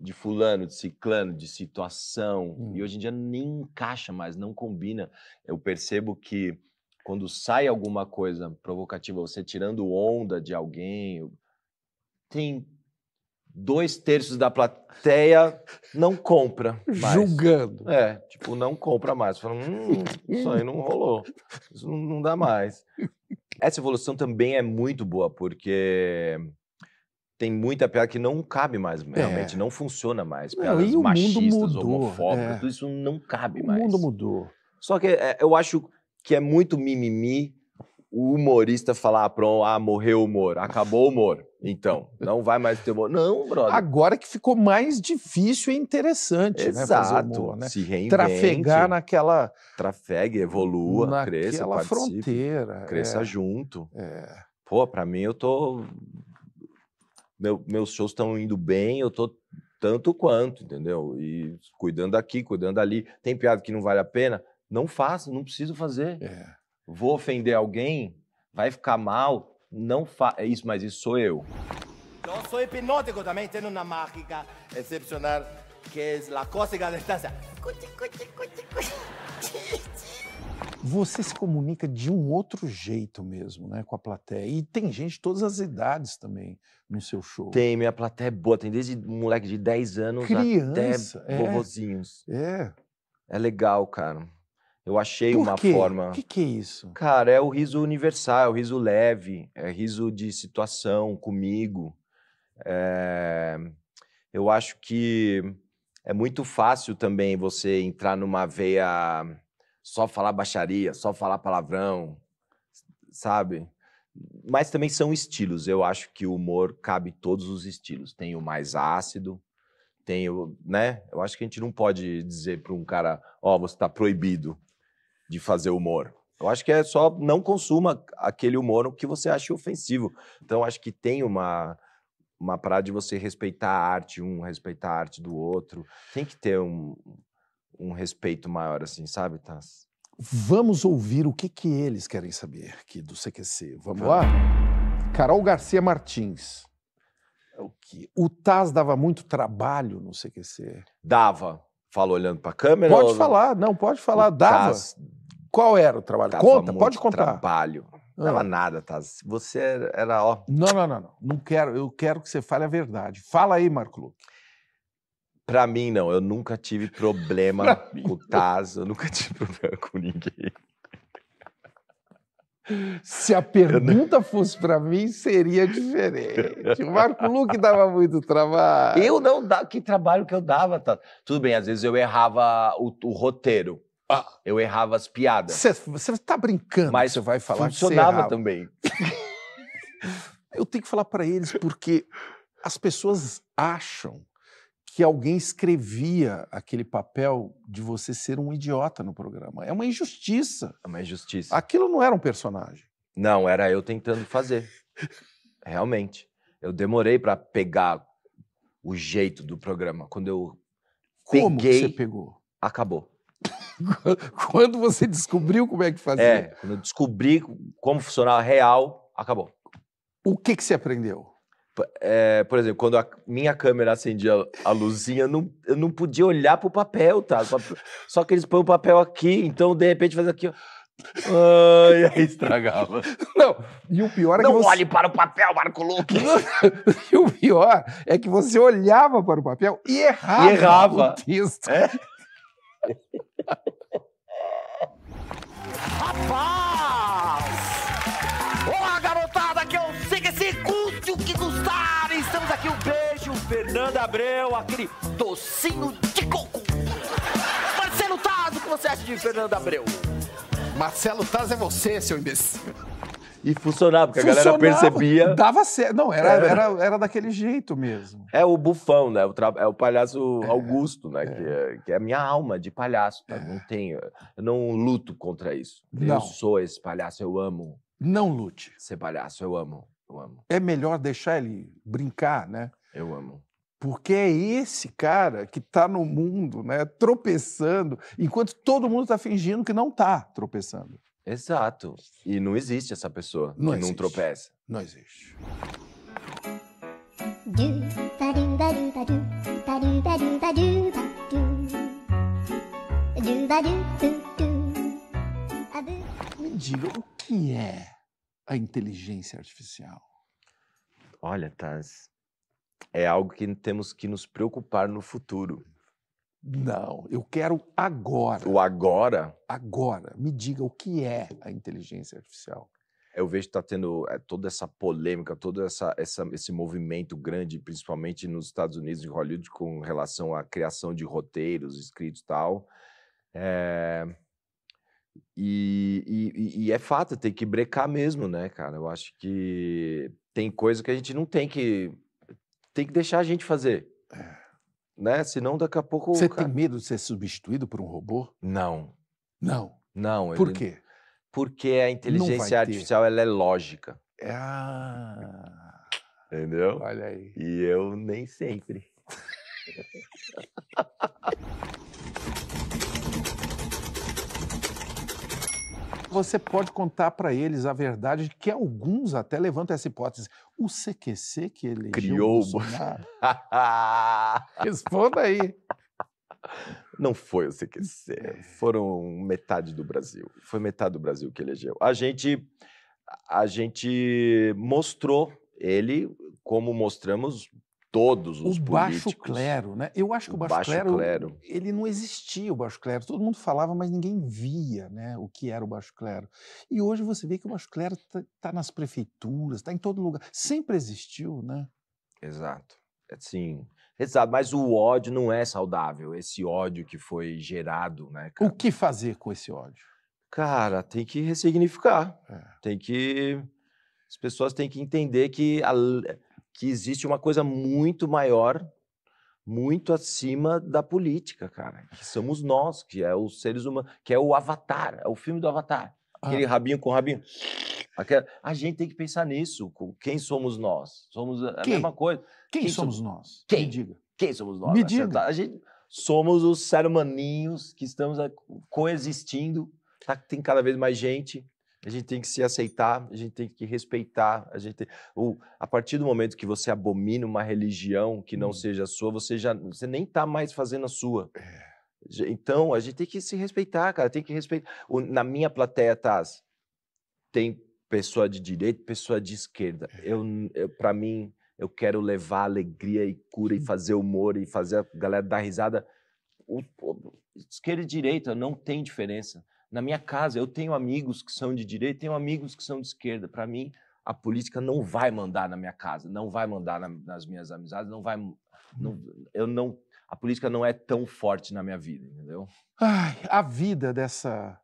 de fulano, de ciclano, de situação. Hum. E hoje em dia nem encaixa mais, não combina. Eu percebo que quando sai alguma coisa provocativa, você tirando onda de alguém, tem dois terços da plateia não compra. Mais. Julgando. É, tipo, não compra mais. Falando, hum, isso aí não rolou. Isso não, não dá mais. Essa evolução também é muito boa, porque tem muita piada que não cabe mais, é. realmente, é. não funciona mais. Piadas o machistas, homofóbicas, é. tudo isso não cabe o mais. O mundo mudou. Só que é, eu acho que é muito mimimi o humorista falar, ah, pronto, ah, morreu o humor, acabou o humor. Então, não vai mais ter humor. Não, brother. Agora que ficou mais difícil e interessante, né, Exato, né? Humor, né? Se reinvente. Trafegar naquela. Trafegue, evolua, naquela cresça, participe. fronteira. Cresça é. junto. É. Pô, pra mim eu tô. Meu, meus shows estão indo bem, eu tô tanto quanto, entendeu? E cuidando aqui, cuidando ali. Tem piada que não vale a pena? Não faço, não preciso fazer. É vou ofender alguém, vai ficar mal, não fa... É isso, mas isso sou eu. Eu sou hipnótico também, tenho uma mágica excepcional, que é a cócega da distância. Você se comunica de um outro jeito mesmo, né, com a plateia. E tem gente de todas as idades também no seu show. Tem, minha plateia é boa. Tem desde moleque de 10 anos Criança, até é, É. É legal, cara. Eu achei Por uma quê? forma. O que, que, é isso? Cara, é o riso universal, é o riso leve, é riso de situação comigo. É... Eu acho que é muito fácil também você entrar numa veia só falar baixaria, só falar palavrão, sabe? Mas também são estilos. Eu acho que o humor cabe todos os estilos. Tem o mais ácido, tem o, né? Eu acho que a gente não pode dizer para um cara, ó, oh, você está proibido de fazer humor. Eu acho que é só não consuma aquele humor que você acha ofensivo. Então, acho que tem uma, uma parada de você respeitar a arte um, respeitar a arte do outro. Tem que ter um, um respeito maior, assim, sabe, Tass? Vamos ouvir o que, que eles querem saber aqui do CQC. Vamos lá? Carol Garcia Martins. É o, que... o Taz dava muito trabalho no CQC? Dava. Fala olhando para a câmera? Pode ou... falar, não, pode falar. O dava. Taz qual era o trabalho? Tava Conta, pode contar. Trabalho. Não dava ah. nada, Taz. Tá? Você era, ó. Não, não, não, não. Não quero. Eu quero que você fale a verdade. Fala aí, Marco Luque. Pra mim, não. Eu nunca tive problema [laughs] com o Taz. Eu nunca [laughs] tive problema com ninguém. Se a pergunta fosse para mim, seria diferente. O Marco Luque dava muito trabalho. Eu não dava. Que trabalho que eu dava, tá? Tudo bem, às vezes eu errava o, o roteiro. Ah. Eu errava as piadas. Você está brincando? Mas você vai falar funcionava que também. [laughs] eu tenho que falar para eles porque as pessoas acham que alguém escrevia aquele papel de você ser um idiota no programa. É uma injustiça. É uma injustiça. Aquilo não era um personagem. Não, era eu tentando fazer. [laughs] Realmente. Eu demorei para pegar o jeito do programa. Quando eu Como peguei, você pegou? Acabou. [laughs] quando você descobriu como é que fazia? É, quando eu descobri como funcionava real, acabou. O que, que você aprendeu? É, por exemplo, quando a minha câmera acendia a luzinha, eu não, eu não podia olhar pro papel, tá? Só que eles põem o papel aqui, então de repente faz aqui, ó. Ai, aí estragava. Não, e o pior é não que. Não você... olhe para o papel, Marco Luque! [laughs] e o pior é que você olhava para o papel e errava, e errava. o texto. É? [laughs] Rapaz! Olá, garotada, que eu sei que esse curte o que gostar. Estamos aqui, um beijo, Fernanda Abreu, aquele docinho de coco. Marcelo Taz, o que você acha de Fernanda Abreu? Marcelo Taz é você, seu imbecil. E funcionava, porque funcionava, a galera percebia. Dava certo. Não, era, é. era, era daquele jeito mesmo. É o bufão, né? O tra... É o palhaço é. Augusto, né? É. Que, é, que é a minha alma de palhaço. Tá? É. Não tenho. Eu não luto contra isso. Não. Eu sou esse palhaço, eu amo. Não lute. Ser palhaço, eu amo. Eu amo. É melhor deixar ele brincar, né? Eu amo. Porque é esse cara que está no mundo, né, tropeçando, enquanto todo mundo está fingindo que não está tropeçando. Exato. E não existe essa pessoa não que existe. não tropeça. Não existe. Me diga o que é a inteligência artificial. Olha, Taz, é algo que temos que nos preocupar no futuro. Não, eu quero agora. O agora? Agora. Me diga o que é a inteligência artificial. Eu vejo que está tendo é, toda essa polêmica, todo essa, essa, esse movimento grande, principalmente nos Estados Unidos, e Hollywood, com relação à criação de roteiros, escritos e tal. É... E, e, e, é fato, tem que brecar mesmo, né, cara? Eu acho que tem coisa que a gente não tem que. Tem que deixar a gente fazer. É né? Senão daqui a pouco. Você cara... tem medo de ser substituído por um robô? Não. Não. Não. Por ele... quê? Porque a inteligência artificial ela é lógica. Ah. Entendeu? Olha aí. E eu nem sempre. [laughs] você pode contar para eles a verdade, que alguns até levantam essa hipótese. O CQC que ele criou. Bolsonaro... [laughs] Responda aí. Não foi o CQC, foram metade do Brasil. Foi metade do Brasil que elegeu. A gente, a gente mostrou ele, como mostramos todos os o políticos. baixo clero, né? Eu acho que o baixo, baixo clero, clero, ele não existia o baixo clero. Todo mundo falava, mas ninguém via, né? O que era o baixo clero. E hoje você vê que o baixo clero está tá nas prefeituras, está em todo lugar. Sempre existiu, né? Exato. É, sim. Exato, mas o ódio não é saudável, esse ódio que foi gerado, né? Cara? O que fazer com esse ódio? Cara, tem que ressignificar. É. Tem que as pessoas têm que entender que a, que existe uma coisa muito maior, muito acima da política, cara. Que somos nós, que é os seres humanos, que é o Avatar, é o filme do Avatar. Ah. Aquele ah. rabinho com rabinho. Aquela... A gente tem que pensar nisso. Quem somos nós? Somos a Quem? mesma coisa. Quem, Quem somos, nós? Quem? Me diga. Quem somos nós? Me diga. A gente somos os seres humaninhos que estamos coexistindo. Tá? Tem cada vez mais gente. A gente tem que se aceitar, a gente tem que respeitar. A, gente tem... a partir do momento que você abomina uma religião que não hum. seja a sua, você já você nem está mais fazendo a sua. É. Então, a gente tem que se respeitar, cara. Tem que respeitar. O, na minha plateia, Taz, tem pessoa de direita pessoa de esquerda. É. Eu, eu para mim, eu quero levar alegria e cura e [laughs] fazer humor e fazer a galera dar risada. O, o, esquerda e direita não tem diferença na minha casa. Eu tenho amigos que são de direita, tenho amigos que são de esquerda. Para mim, a política não vai mandar na minha casa, não vai mandar na, nas minhas amizades, não vai. Não, uhum. eu não. A política não é tão forte na minha vida, entendeu? Ai, a vida dessa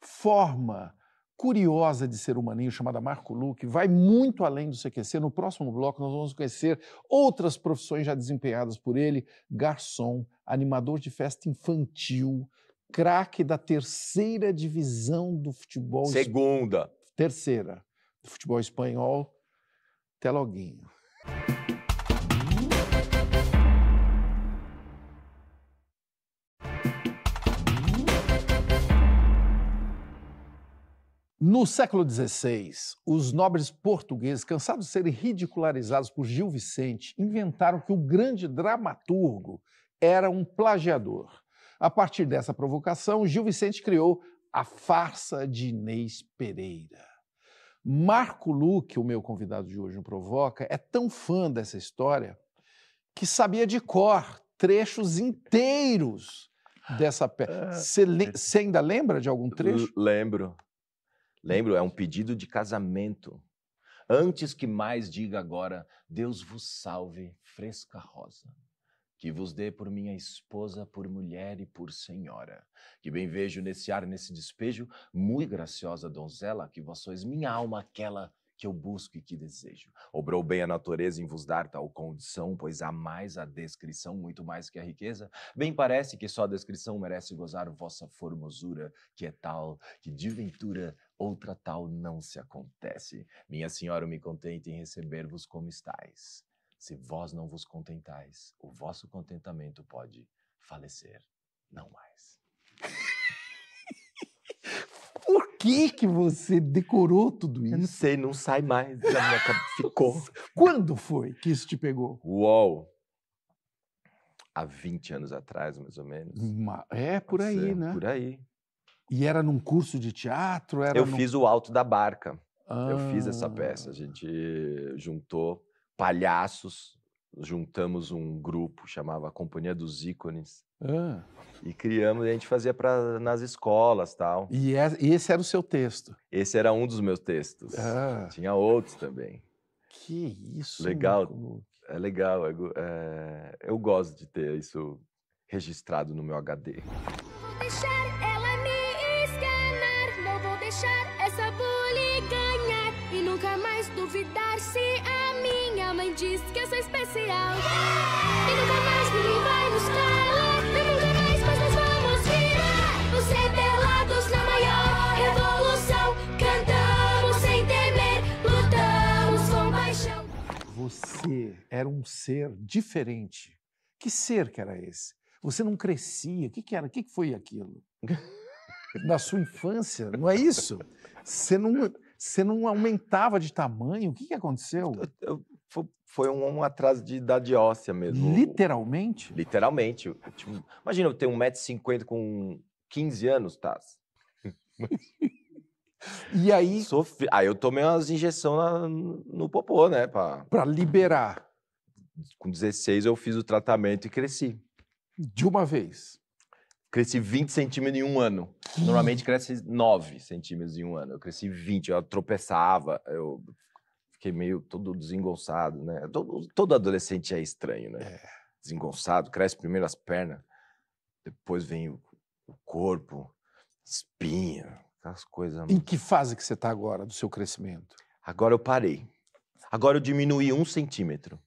forma curiosa de ser humaninho chamada Marco Luque vai muito além do CQC. No próximo bloco, nós vamos conhecer outras profissões já desempenhadas por ele: garçom, animador de festa infantil craque da terceira divisão do futebol. Segunda. terceira. Do futebol espanhol. Até loguinho. No século XVI, os nobres portugueses, cansados de serem ridicularizados por Gil Vicente, inventaram que o grande dramaturgo era um plagiador. A partir dessa provocação, Gil Vicente criou a farsa de Inês Pereira. Marco Luque, o meu convidado de hoje no Provoca, é tão fã dessa história que sabia de cor trechos inteiros dessa peça. Ah, Você é. ainda lembra de algum trecho? Lembro. Lembro, é um pedido de casamento. Antes que mais diga agora, Deus vos salve, fresca rosa que vos dê por minha esposa, por mulher e por senhora. Que bem vejo nesse ar, nesse despejo, muito graciosa donzela, que vós sois minha alma aquela que eu busco e que desejo. Obrou bem a natureza em vos dar tal condição, pois há mais a descrição, muito mais que a riqueza. Bem parece que só a descrição merece gozar vossa formosura, que é tal que de ventura outra tal não se acontece. Minha senhora, me contente em receber-vos como estáis se vós não vos contentais, o vosso contentamento pode falecer, não mais. Por que que você decorou tudo isso? Eu não sei, não sai mais da minha cabeça. [laughs] Ficou. Quando foi que isso te pegou? Uou! Há 20 anos atrás, mais ou menos. Uma... É, por Pode aí, ser. né? Por aí. E era num curso de teatro? eu num... fiz o Alto da Barca. Ah. Eu fiz essa ah. peça. A gente juntou palhaços, juntamos um grupo, chamava Companhia dos Ícones. Ah. E criamos, a gente fazia pra, nas escolas tal. E, é, e, esse era o seu texto? Esse era um dos meus textos. Ah. Tinha outros também. Que isso! Legal. É legal. É, é, eu gosto de ter isso registrado no meu HD. Não vou deixar ela me esganar. Não vou deixar essa ganhar. E nunca mais duvidar se a minha mãe diz que eu sou especial. E nunca mais ninguém vai nos calar. E nunca mais, pois nós vamos virar os rebelados na maior revolução. Cantamos sem temer, lutamos com paixão. Você era um ser diferente. Que ser que era esse? Você não crescia. O que, que era? O que, que foi aquilo? Na sua infância, não é isso? Você não, você não aumentava de tamanho? O que, que aconteceu? Eu, eu, foi, foi um, um, atraso de idade óssea mesmo. Literalmente? Literalmente. Tipo, imagina eu ter 1,50m com 15 anos, tá? [laughs] e aí. Sofri... Aí eu tomei umas injeções no popô, né? Pra... pra liberar. Com 16 eu fiz o tratamento e cresci. De uma vez? Cresci 20 centímetros em um ano. Normalmente cresce 9 centímetros em um ano. Eu cresci 20, eu tropeçava, eu fiquei meio todo desengonçado, né? Todo, todo adolescente é estranho, né? É. Desengonçado, cresce primeiro as pernas, depois vem o, o corpo, espinha, aquelas coisas. Em que fase que você está agora do seu crescimento? Agora eu parei. Agora eu diminuí um centímetro.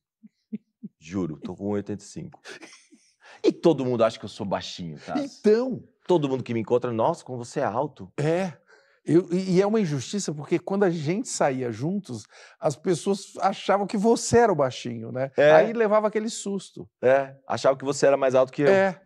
Juro, tô com 85. E todo mundo acha que eu sou baixinho, tá? Então. Todo mundo que me encontra, nossa, como você é alto. É. Eu, e é uma injustiça, porque quando a gente saía juntos, as pessoas achavam que você era o baixinho, né? É. Aí levava aquele susto. É, achava que você era mais alto que eu. É.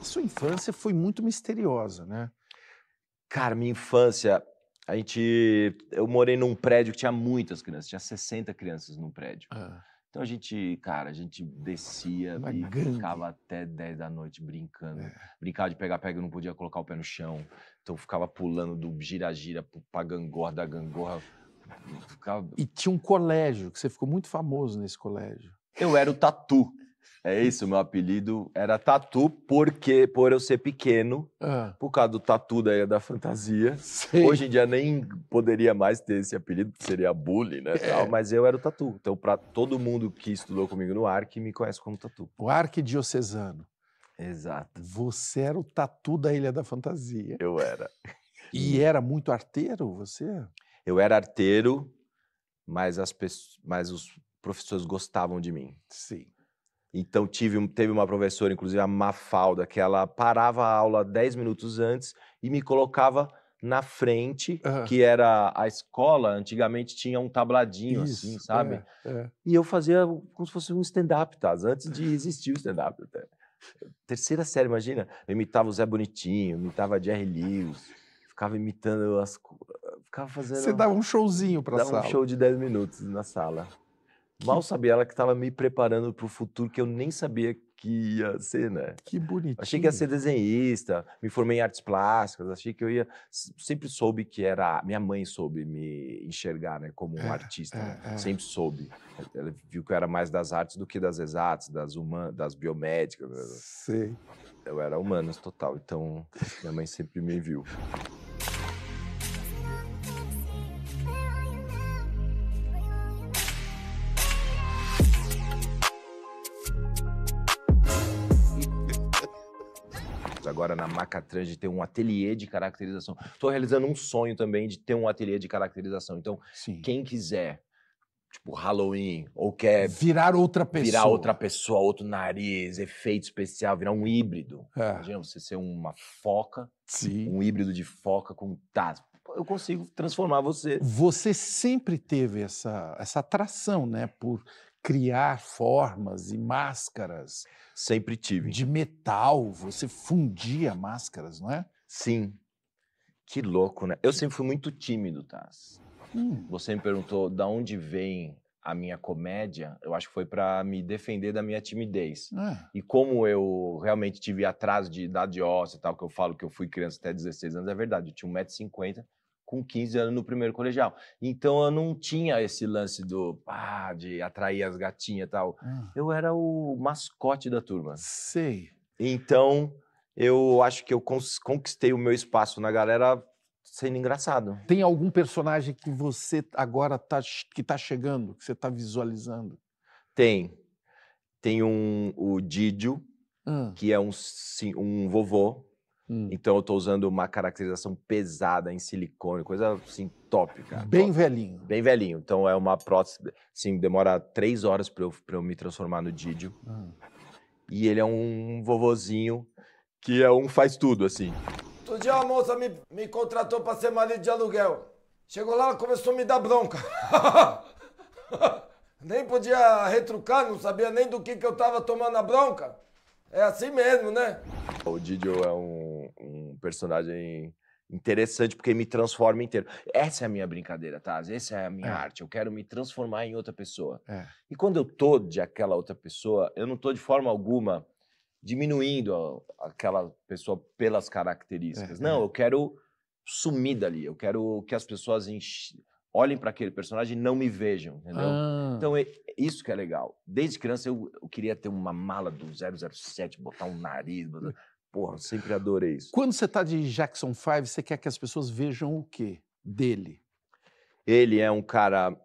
A sua infância foi muito misteriosa, né? Cara, minha infância a gente. Eu morei num prédio que tinha muitas crianças, tinha 60 crianças num prédio. Ah. Então a gente, cara, a gente descia brincava e ficava até 10 da noite brincando. É. Brincava de pegar-pega, não podia colocar o pé no chão. Então ficava pulando do gira-gira pra gangorra, da gangorra. Ficava... E tinha um colégio, que você ficou muito famoso nesse colégio. Eu era o Tatu. É isso, meu apelido era Tatu, porque por eu ser pequeno, ah. por causa do tatu da, da fantasia. Sim. Hoje em dia nem poderia mais ter esse apelido, que seria bullying, né? É. Tal, mas eu era o Tatu. Então, para todo mundo que estudou comigo no ARC, me conhece como Tatu. O ARC diocesano. Exato. Você era o Tatu da Ilha da Fantasia. Eu era. E era muito arteiro, você? Eu era arteiro, mas, as mas os professores gostavam de mim. Sim. Então tive, teve uma professora, inclusive a Mafalda, que ela parava a aula 10 minutos antes e me colocava na frente, uhum. que era a escola, antigamente tinha um tabladinho assim, Isso, assim, sabe? É, é. E eu fazia como se fosse um stand-up, tá? Antes de existir o stand-up. Terceira série, imagina. Eu imitava o Zé Bonitinho, imitava a Jerry Lewis, ficava imitando as... Ficava fazendo... Você dava um showzinho pra dava sala. um show de 10 minutos na sala. Mal sabia ela que estava me preparando para o futuro que eu nem sabia que ia ser, né? Que bonitinho. Achei que ia ser desenhista, me formei em artes plásticas, achei que eu ia. Sempre soube que era. Minha mãe soube me enxergar, né? Como um é, artista. Né, é, né? é. Sempre soube. Ela viu que eu era mais das artes do que das exatas, das humanas, das biomédicas. Né, Sei. Eu era humanas total, então minha mãe sempre me viu. na Maca de ter um ateliê de caracterização. Estou realizando um sonho também de ter um ateliê de caracterização. Então, Sim. quem quiser tipo Halloween, ou quer virar outra pessoa, virar outra pessoa, outro nariz, efeito especial, virar um híbrido. É. Imagina você ser uma foca, Sim. um híbrido de foca com taso. Eu consigo transformar você. Você sempre teve essa, essa atração, né, por criar formas e máscaras. Sempre tive. De metal, você fundia máscaras, não é? Sim. Que louco, né? Eu sempre fui muito tímido, Taz. Hum. Você me perguntou da onde vem a minha comédia, eu acho que foi para me defender da minha timidez. É. E como eu realmente tive atraso de idade óssea e tal, que eu falo que eu fui criança até 16 anos, é verdade, eu tinha 1,50m com 15 anos no primeiro colegial. Então eu não tinha esse lance do ah, de atrair as gatinhas e tal. Ah. Eu era o mascote da turma. Sei. Então eu acho que eu conquistei o meu espaço na galera sendo engraçado. Tem algum personagem que você agora tá, que tá chegando, que você tá visualizando? Tem. Tem um, o Didio, ah. que é um, um vovô Hum. Então eu tô usando uma caracterização pesada em silicone, coisa assim top, cara. Bem velhinho. Bem velhinho. Então é uma prótese, assim, demora três horas para eu, pra eu me transformar no Didio. Hum. E ele é um vovozinho que é um faz tudo, assim. Outro dia uma moça me, me contratou para ser marido de aluguel. Chegou lá, começou a me dar bronca. [laughs] nem podia retrucar, não sabia nem do que, que eu tava tomando a bronca. É assim mesmo, né? O Didio é um um personagem interessante, porque me transforma inteiro. Essa é a minha brincadeira, tá? Essa é a minha é. arte. Eu quero me transformar em outra pessoa. É. E quando eu tô de aquela outra pessoa, eu não tô de forma alguma diminuindo aquela pessoa pelas características. É. Não, é. eu quero sumir dali. Eu quero que as pessoas olhem para aquele personagem e não me vejam, entendeu? Ah. Então, isso que é legal. Desde criança eu, eu queria ter uma mala do 007, botar um nariz, botar... Porra, sempre adorei isso. Quando você está de Jackson 5, você quer que as pessoas vejam o quê dele? Ele é um cara.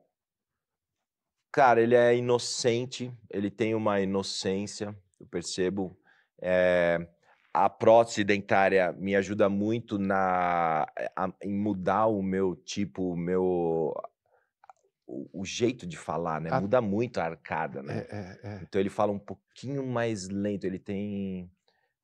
Cara, ele é inocente, ele tem uma inocência, eu percebo. É... A prótese dentária me ajuda muito na a... em mudar o meu tipo, o meu o jeito de falar, né? Muda muito a arcada, né? É, é, é. Então ele fala um pouquinho mais lento, ele tem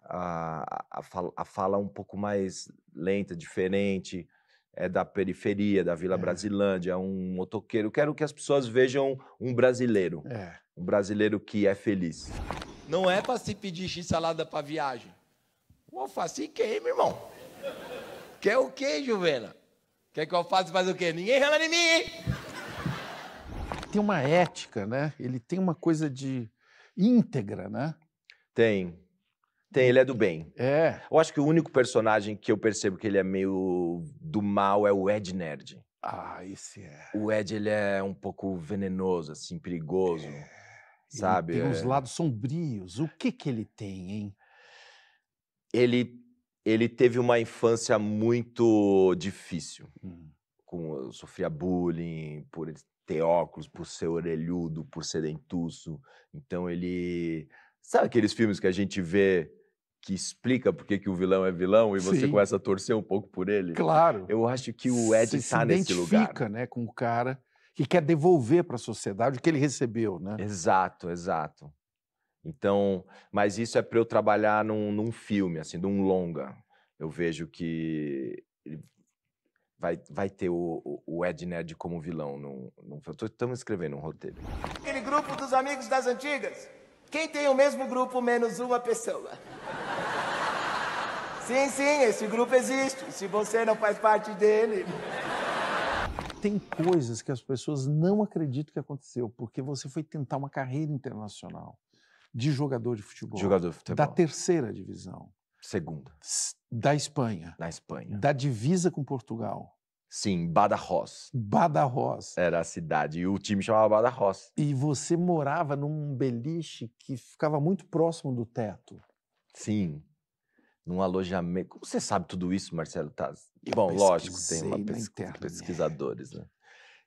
a, a, fala, a fala um pouco mais lenta, diferente, é da periferia, da Vila é. Brasilândia, um motoqueiro. Quero que as pessoas vejam um brasileiro, é. um brasileiro que é feliz. Não é para se pedir x-salada para viagem. O alface queima, irmão. Quer o quê, Juvena? Quer que o alface faz o quê? Ninguém rela em mim, hein? Tem uma ética, né? Ele tem uma coisa de íntegra, né? Tem, tem, ele é do bem. É. Eu acho que o único personagem que eu percebo que ele é meio do mal é o Ed Nerd. Ah, esse é. O Ed, ele é um pouco venenoso, assim, perigoso. É. Sabe? Ele tem uns é. lados sombrios. O que que ele tem, hein? Ele, ele teve uma infância muito difícil. Hum. Com, sofria bullying por ter óculos, por ser orelhudo, por ser dentuço. Então ele Sabe aqueles filmes que a gente vê que explica por que o vilão é vilão e você Sim. começa a torcer um pouco por ele? Claro. Eu acho que o Ed está nesse lugar. identifica né, com o cara que quer devolver para a sociedade o que ele recebeu, né? Exato, exato. Então, mas isso é para eu trabalhar num, num filme, assim, num longa. Eu vejo que vai, vai ter o, o Ed Nerd como vilão. Num, estamos escrevendo um roteiro. Aquele grupo dos amigos das antigas. Quem tem o mesmo grupo menos uma pessoa? Sim, sim, esse grupo existe. Se você não faz parte dele. Tem coisas que as pessoas não acreditam que aconteceu, porque você foi tentar uma carreira internacional de jogador de futebol. Jogador de futebol. Da terceira divisão. Segunda. Da Espanha. Da Espanha. Da divisa com Portugal. Sim, Badajoz. Badajoz. Era a cidade. E o time chamava Badajoz. E você morava num beliche que ficava muito próximo do teto. Sim. Num alojamento. Como você sabe tudo isso, Marcelo? Tá... Bom, lógico, tem uma pesquisa, pesquisadores, né?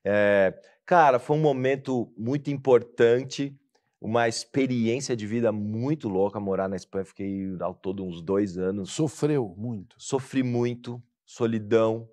É, cara, foi um momento muito importante, uma experiência de vida muito louca morar na Espanha. Fiquei ao todo uns dois anos. Sofreu muito? Sofri muito, solidão,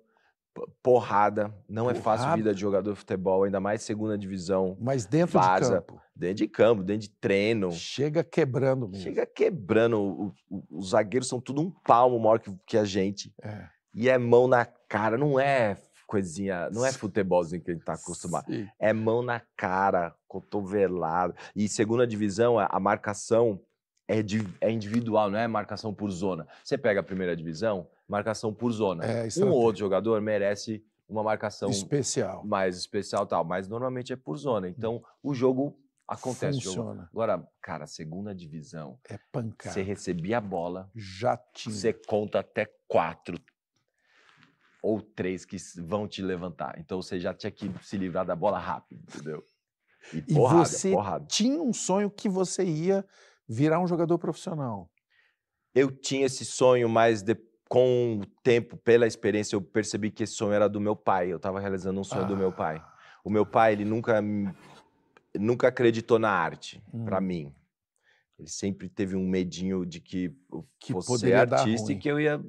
porrada. Não porrada. é fácil vida de jogador de futebol, ainda mais segunda divisão. Mas dentro vaza, de campo. Dentro de campo, dentro de treino. Chega quebrando mesmo. Chega quebrando. O, o, os zagueiros são tudo um palmo maior que, que a gente. É. E é mão na cara. Não é coisinha, não é futebolzinho que a gente tá acostumado. Sim. É mão na cara, cotovelado. E segunda divisão, a, a marcação é, de, é individual, não é marcação por zona. Você pega a primeira divisão, marcação por zona. É, um ou outro jogador merece uma marcação especial, mais especial tal, mas normalmente é por zona. Hum. Então o jogo acontece. Funciona. O jogo. Agora, cara, segunda divisão é pancada. Você recebia a bola, já tinha, Você conta até quatro ou três que vão te levantar. Então você já tinha que se livrar da bola rápido, entendeu? E, porrada, você porrada. tinha um sonho que você ia virar um jogador profissional. Eu tinha esse sonho, mas depois com o tempo, pela experiência, eu percebi que esse sonho era do meu pai. Eu estava realizando um sonho ah. do meu pai. Ah. O meu pai, ele nunca, nunca acreditou na arte, hum. para mim. Ele sempre teve um medinho de que eu que fosse ser artista e que eu ia.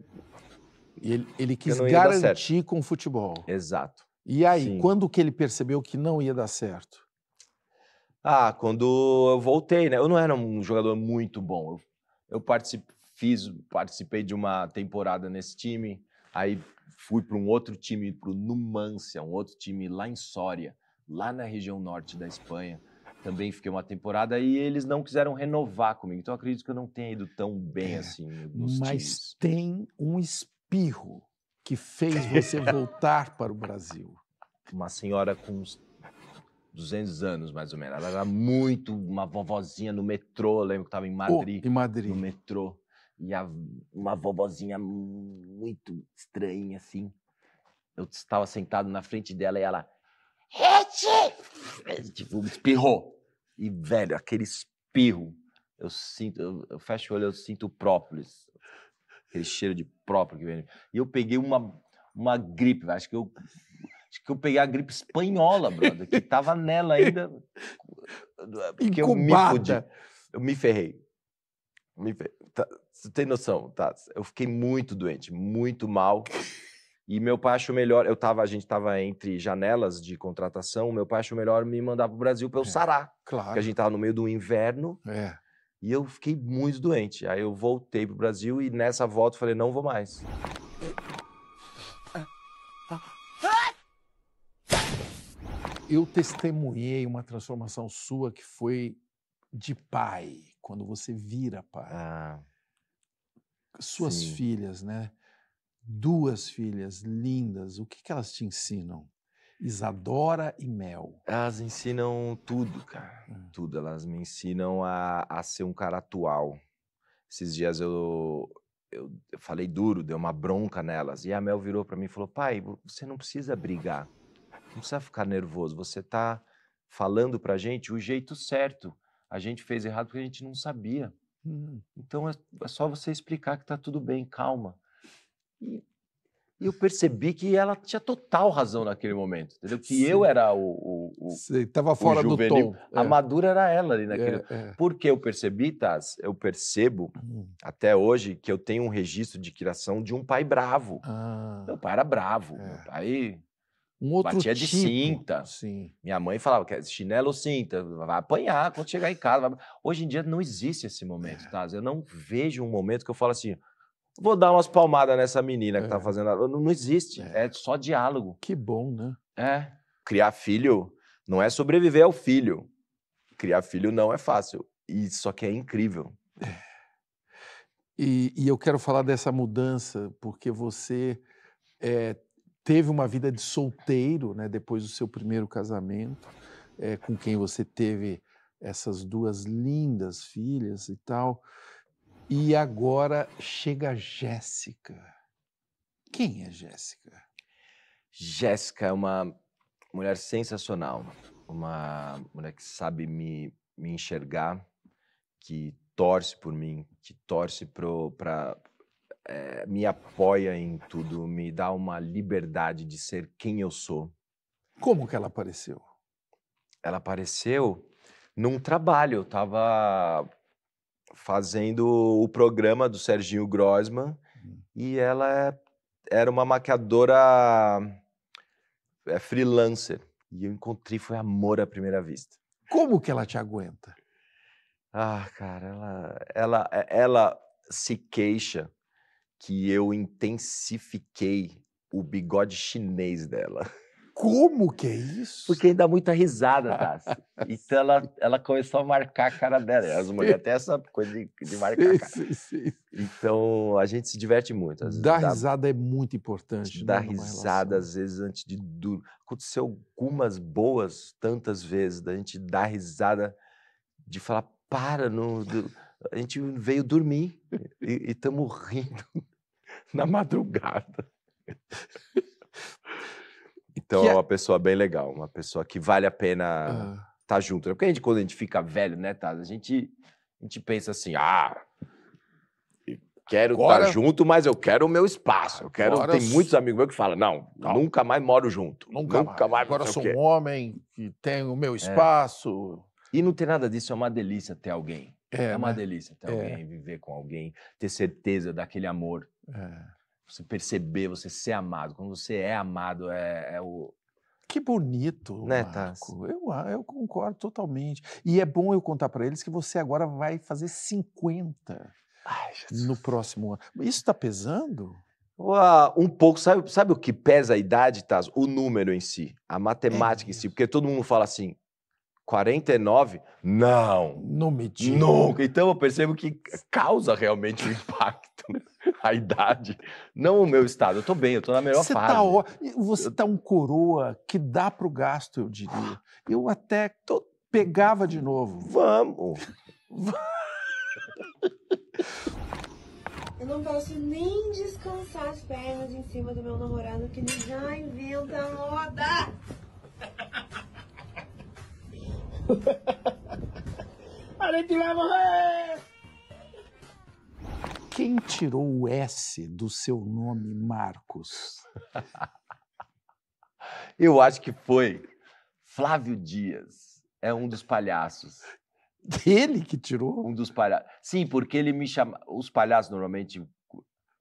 E ele, ele quis garantir com o futebol. Exato. E aí, Sim. quando que ele percebeu que não ia dar certo? Ah, quando eu voltei, né? Eu não era um jogador muito bom. Eu, eu participei fiz, participei de uma temporada nesse time, aí fui para um outro time, para o Numancia, um outro time lá em Sória, lá na região norte da Espanha. Também fiquei uma temporada e eles não quiseram renovar comigo. Então acredito que eu não tenha ido tão bem é, assim nos Mas times. tem um espirro que fez você [laughs] voltar para o Brasil. Uma senhora com uns 200 anos, mais ou menos. Ela era muito uma vovozinha no metrô. lembro que estava em Madrid. Oh, em Madrid. No metrô e a, uma vovozinha muito estranha, assim. Eu estava sentado na frente dela e ela. Rete! [laughs] Tipo, espirrou. E, velho, aquele espirro. Eu sinto, eu, eu fecho o olho, eu sinto própolis. Aquele cheiro de própolis que vem. E eu peguei uma, uma gripe, acho que eu. Acho que eu peguei a gripe espanhola, brother, que tava nela ainda. [laughs] Porque Incubada. eu me fudi. Eu me ferrei. Me, tá, você tem noção, tá? Eu fiquei muito doente, muito mal. E meu pai achou melhor, eu tava, a gente tava entre janelas de contratação, meu pai achou melhor me mandar pro Brasil para eu é, sarar. Claro. Porque a gente tava no meio do inverno. É. E eu fiquei muito doente. Aí eu voltei pro Brasil e nessa volta falei, não vou mais. Eu testemunhei uma transformação sua que foi de pai quando você vira pai. Ah, Suas sim. filhas, né? Duas filhas lindas, o que, que elas te ensinam? Isadora e Mel. Elas ensinam tudo, cara. Hum. Tudo. Elas me ensinam a, a ser um cara atual. Esses dias eu, eu, eu falei duro, deu uma bronca nelas. E a Mel virou para mim e falou: pai, você não precisa brigar. Não precisa ficar nervoso. Você tá falando pra gente o jeito certo a gente fez errado porque a gente não sabia. Uhum. Então é, é, só você explicar que está tudo bem, calma. E, eu percebi que ela tinha total razão naquele momento, entendeu? Que Sim. eu era o. o, estava fora o juvenil, do tom. É. A é. madura era ela ali naquele. É, é. porque eu percebi, Taz, eu percebo uhum. até hoje que eu tenho um registro de criação de um pai bravo. Ah. Meu pai era bravo, é. meu pai um outro Batia tipo. de cinta. Sim. Minha mãe falava que é chinelo cinta, vai apanhar quando chegar em casa. Vai... Hoje em dia não existe esse momento, é. tá? Eu não vejo um momento que eu falo assim, vou dar umas palmadas nessa menina que tá é. tá fazendo. Não, não existe, é. é só diálogo. Que bom, né? É. Criar filho não é sobreviver ao filho. Criar filho não é fácil. E só que é incrível. É. E, e eu quero falar dessa mudança, porque você é, teve uma vida de solteiro, né, depois do seu primeiro casamento, é, com quem você teve essas duas lindas filhas e tal. E agora chega a Jéssica. Quem é Jéssica? Jéssica é uma mulher sensacional, uma mulher que sabe me, me enxergar, que torce por mim, que torce para é, me apoia em tudo, me dá uma liberdade de ser quem eu sou. Como que ela apareceu? Ela apareceu num trabalho. Eu estava fazendo o programa do Serginho Grossman hum. e ela é, era uma maquiadora é, freelancer. E eu encontrei, foi amor à primeira vista. Como que ela te aguenta? Ah, cara, ela, ela, ela se queixa que eu intensifiquei o bigode chinês dela. Como que é isso? Porque ainda dá muita risada, tá? [laughs] então ela, ela começou a marcar a cara dela. As mulheres até essa coisa de, de marcar sim, a cara. Sim, sim. Então a gente se diverte muito. Às vezes, dar dá, risada é muito importante. Dar né, risada, às vezes, antes de duro. Aconteceu algumas boas, tantas vezes, da gente dar risada, de falar, para, não a gente veio dormir e estamos rindo [laughs] na madrugada. Então é... é uma pessoa bem legal, uma pessoa que vale a pena estar ah. tá junto. Né? Porque a gente, quando a gente fica velho, né, Taz? A gente, a gente pensa assim, ah, quero estar tá junto, mas eu quero o meu espaço. Eu quero. Agora... Tem muitos amigos meus que falam: não, não. nunca mais moro junto. Nunca, nunca mais. mais. Agora sou um homem que tem o meu é. espaço. É. E não tem nada disso, é uma delícia ter alguém. É, é uma né? delícia ter é. alguém, viver com alguém, ter certeza daquele amor. É. Você perceber, você ser amado. Quando você é amado, é, é o. Que bonito, né, Marco. Eu, eu concordo totalmente. E é bom eu contar para eles que você agora vai fazer 50 Ai, no próximo ano. Isso está pesando? Um pouco, sabe, sabe o que pesa a idade, Taz? O número em si, a é matemática é. em si, porque todo mundo fala assim, 49? Não. Não me diga. Nunca. Então eu percebo que causa realmente um impacto. [laughs] a idade. Não o meu estado. Eu tô bem, eu tô na melhor você tá fase. Tá ó... Você tá um coroa que dá pro gasto, eu diria. Eu até tô... pegava de novo. Vamos. Eu não posso nem descansar as pernas em cima do meu namorado que ele já inventa a moda. [laughs] A gente vai morrer! Quem tirou o S do seu nome, Marcos? [laughs] Eu acho que foi Flávio Dias. É um dos palhaços. Ele que tirou? Um dos palhaços. Sim, porque ele me chama. Os palhaços normalmente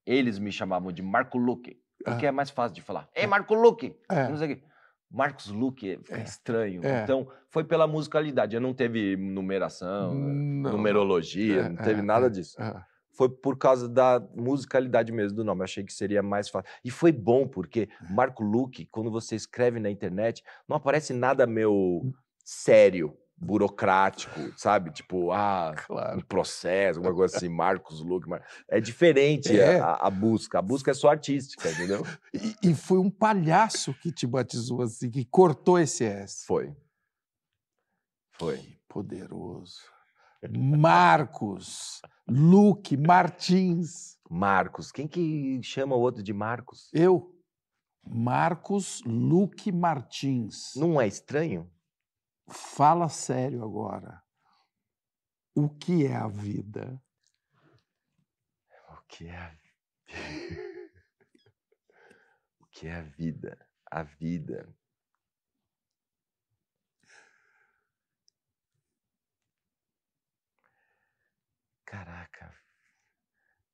eles me chamavam de Marco Luque, porque ah. é mais fácil de falar. Ei, Marco Luque! É. Não sei o quê. Marcos Luque é, é, estranho. É. Então, foi pela musicalidade. Não teve numeração, não, numerologia, é, não teve é, nada é, disso. Foi por causa da musicalidade mesmo do nome. Eu achei que seria mais fácil. E foi bom, porque Marco Luque, quando você escreve na internet, não aparece nada meu sério burocrático, sabe? Tipo, ah, claro. um processo, alguma coisa assim, Marcos Luque. Mar... É diferente é. A, a, busca. A busca é só artística, entendeu? [laughs] e, e, foi um palhaço que te batizou assim, que cortou esse S. Foi. Foi. Que poderoso. Marcos, Luque, Martins. Marcos. Quem que chama o outro de Marcos? Eu. Marcos Luque Martins. Não é estranho? fala sério agora. O que é a vida? O que é a [laughs] O que é a vida? A vida. Caraca.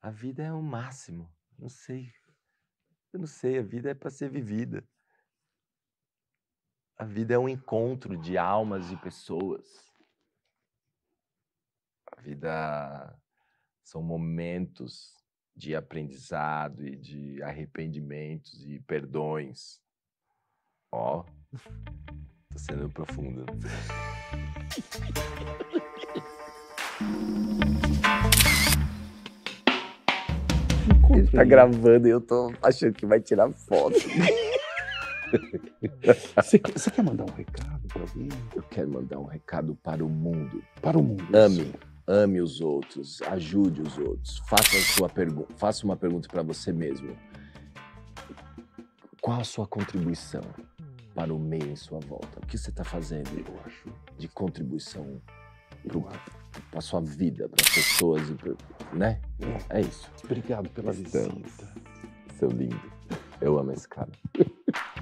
A vida é o máximo. Não sei. Eu não sei, a vida é para ser vivida. A vida é um encontro de almas e pessoas. A vida são momentos de aprendizado e de arrependimentos e perdões. Ó, oh, tá tô sendo profundo. Ele tá gravando e eu tô achando que vai tirar foto. [laughs] [laughs] Você, você, quer mandar um recado para alguém? Eu quero mandar um recado para o mundo. Para o mundo. Ame. Ame os outros, ajude os outros. Faça, sua pergu faça uma pergunta para você mesmo. Qual a sua contribuição para o meio em sua volta? O que você está fazendo de contribuição para sua vida, para as pessoas, pro, né? É. é isso. Obrigado pela visita. Seu lindo. Eu amo esse cara. [laughs]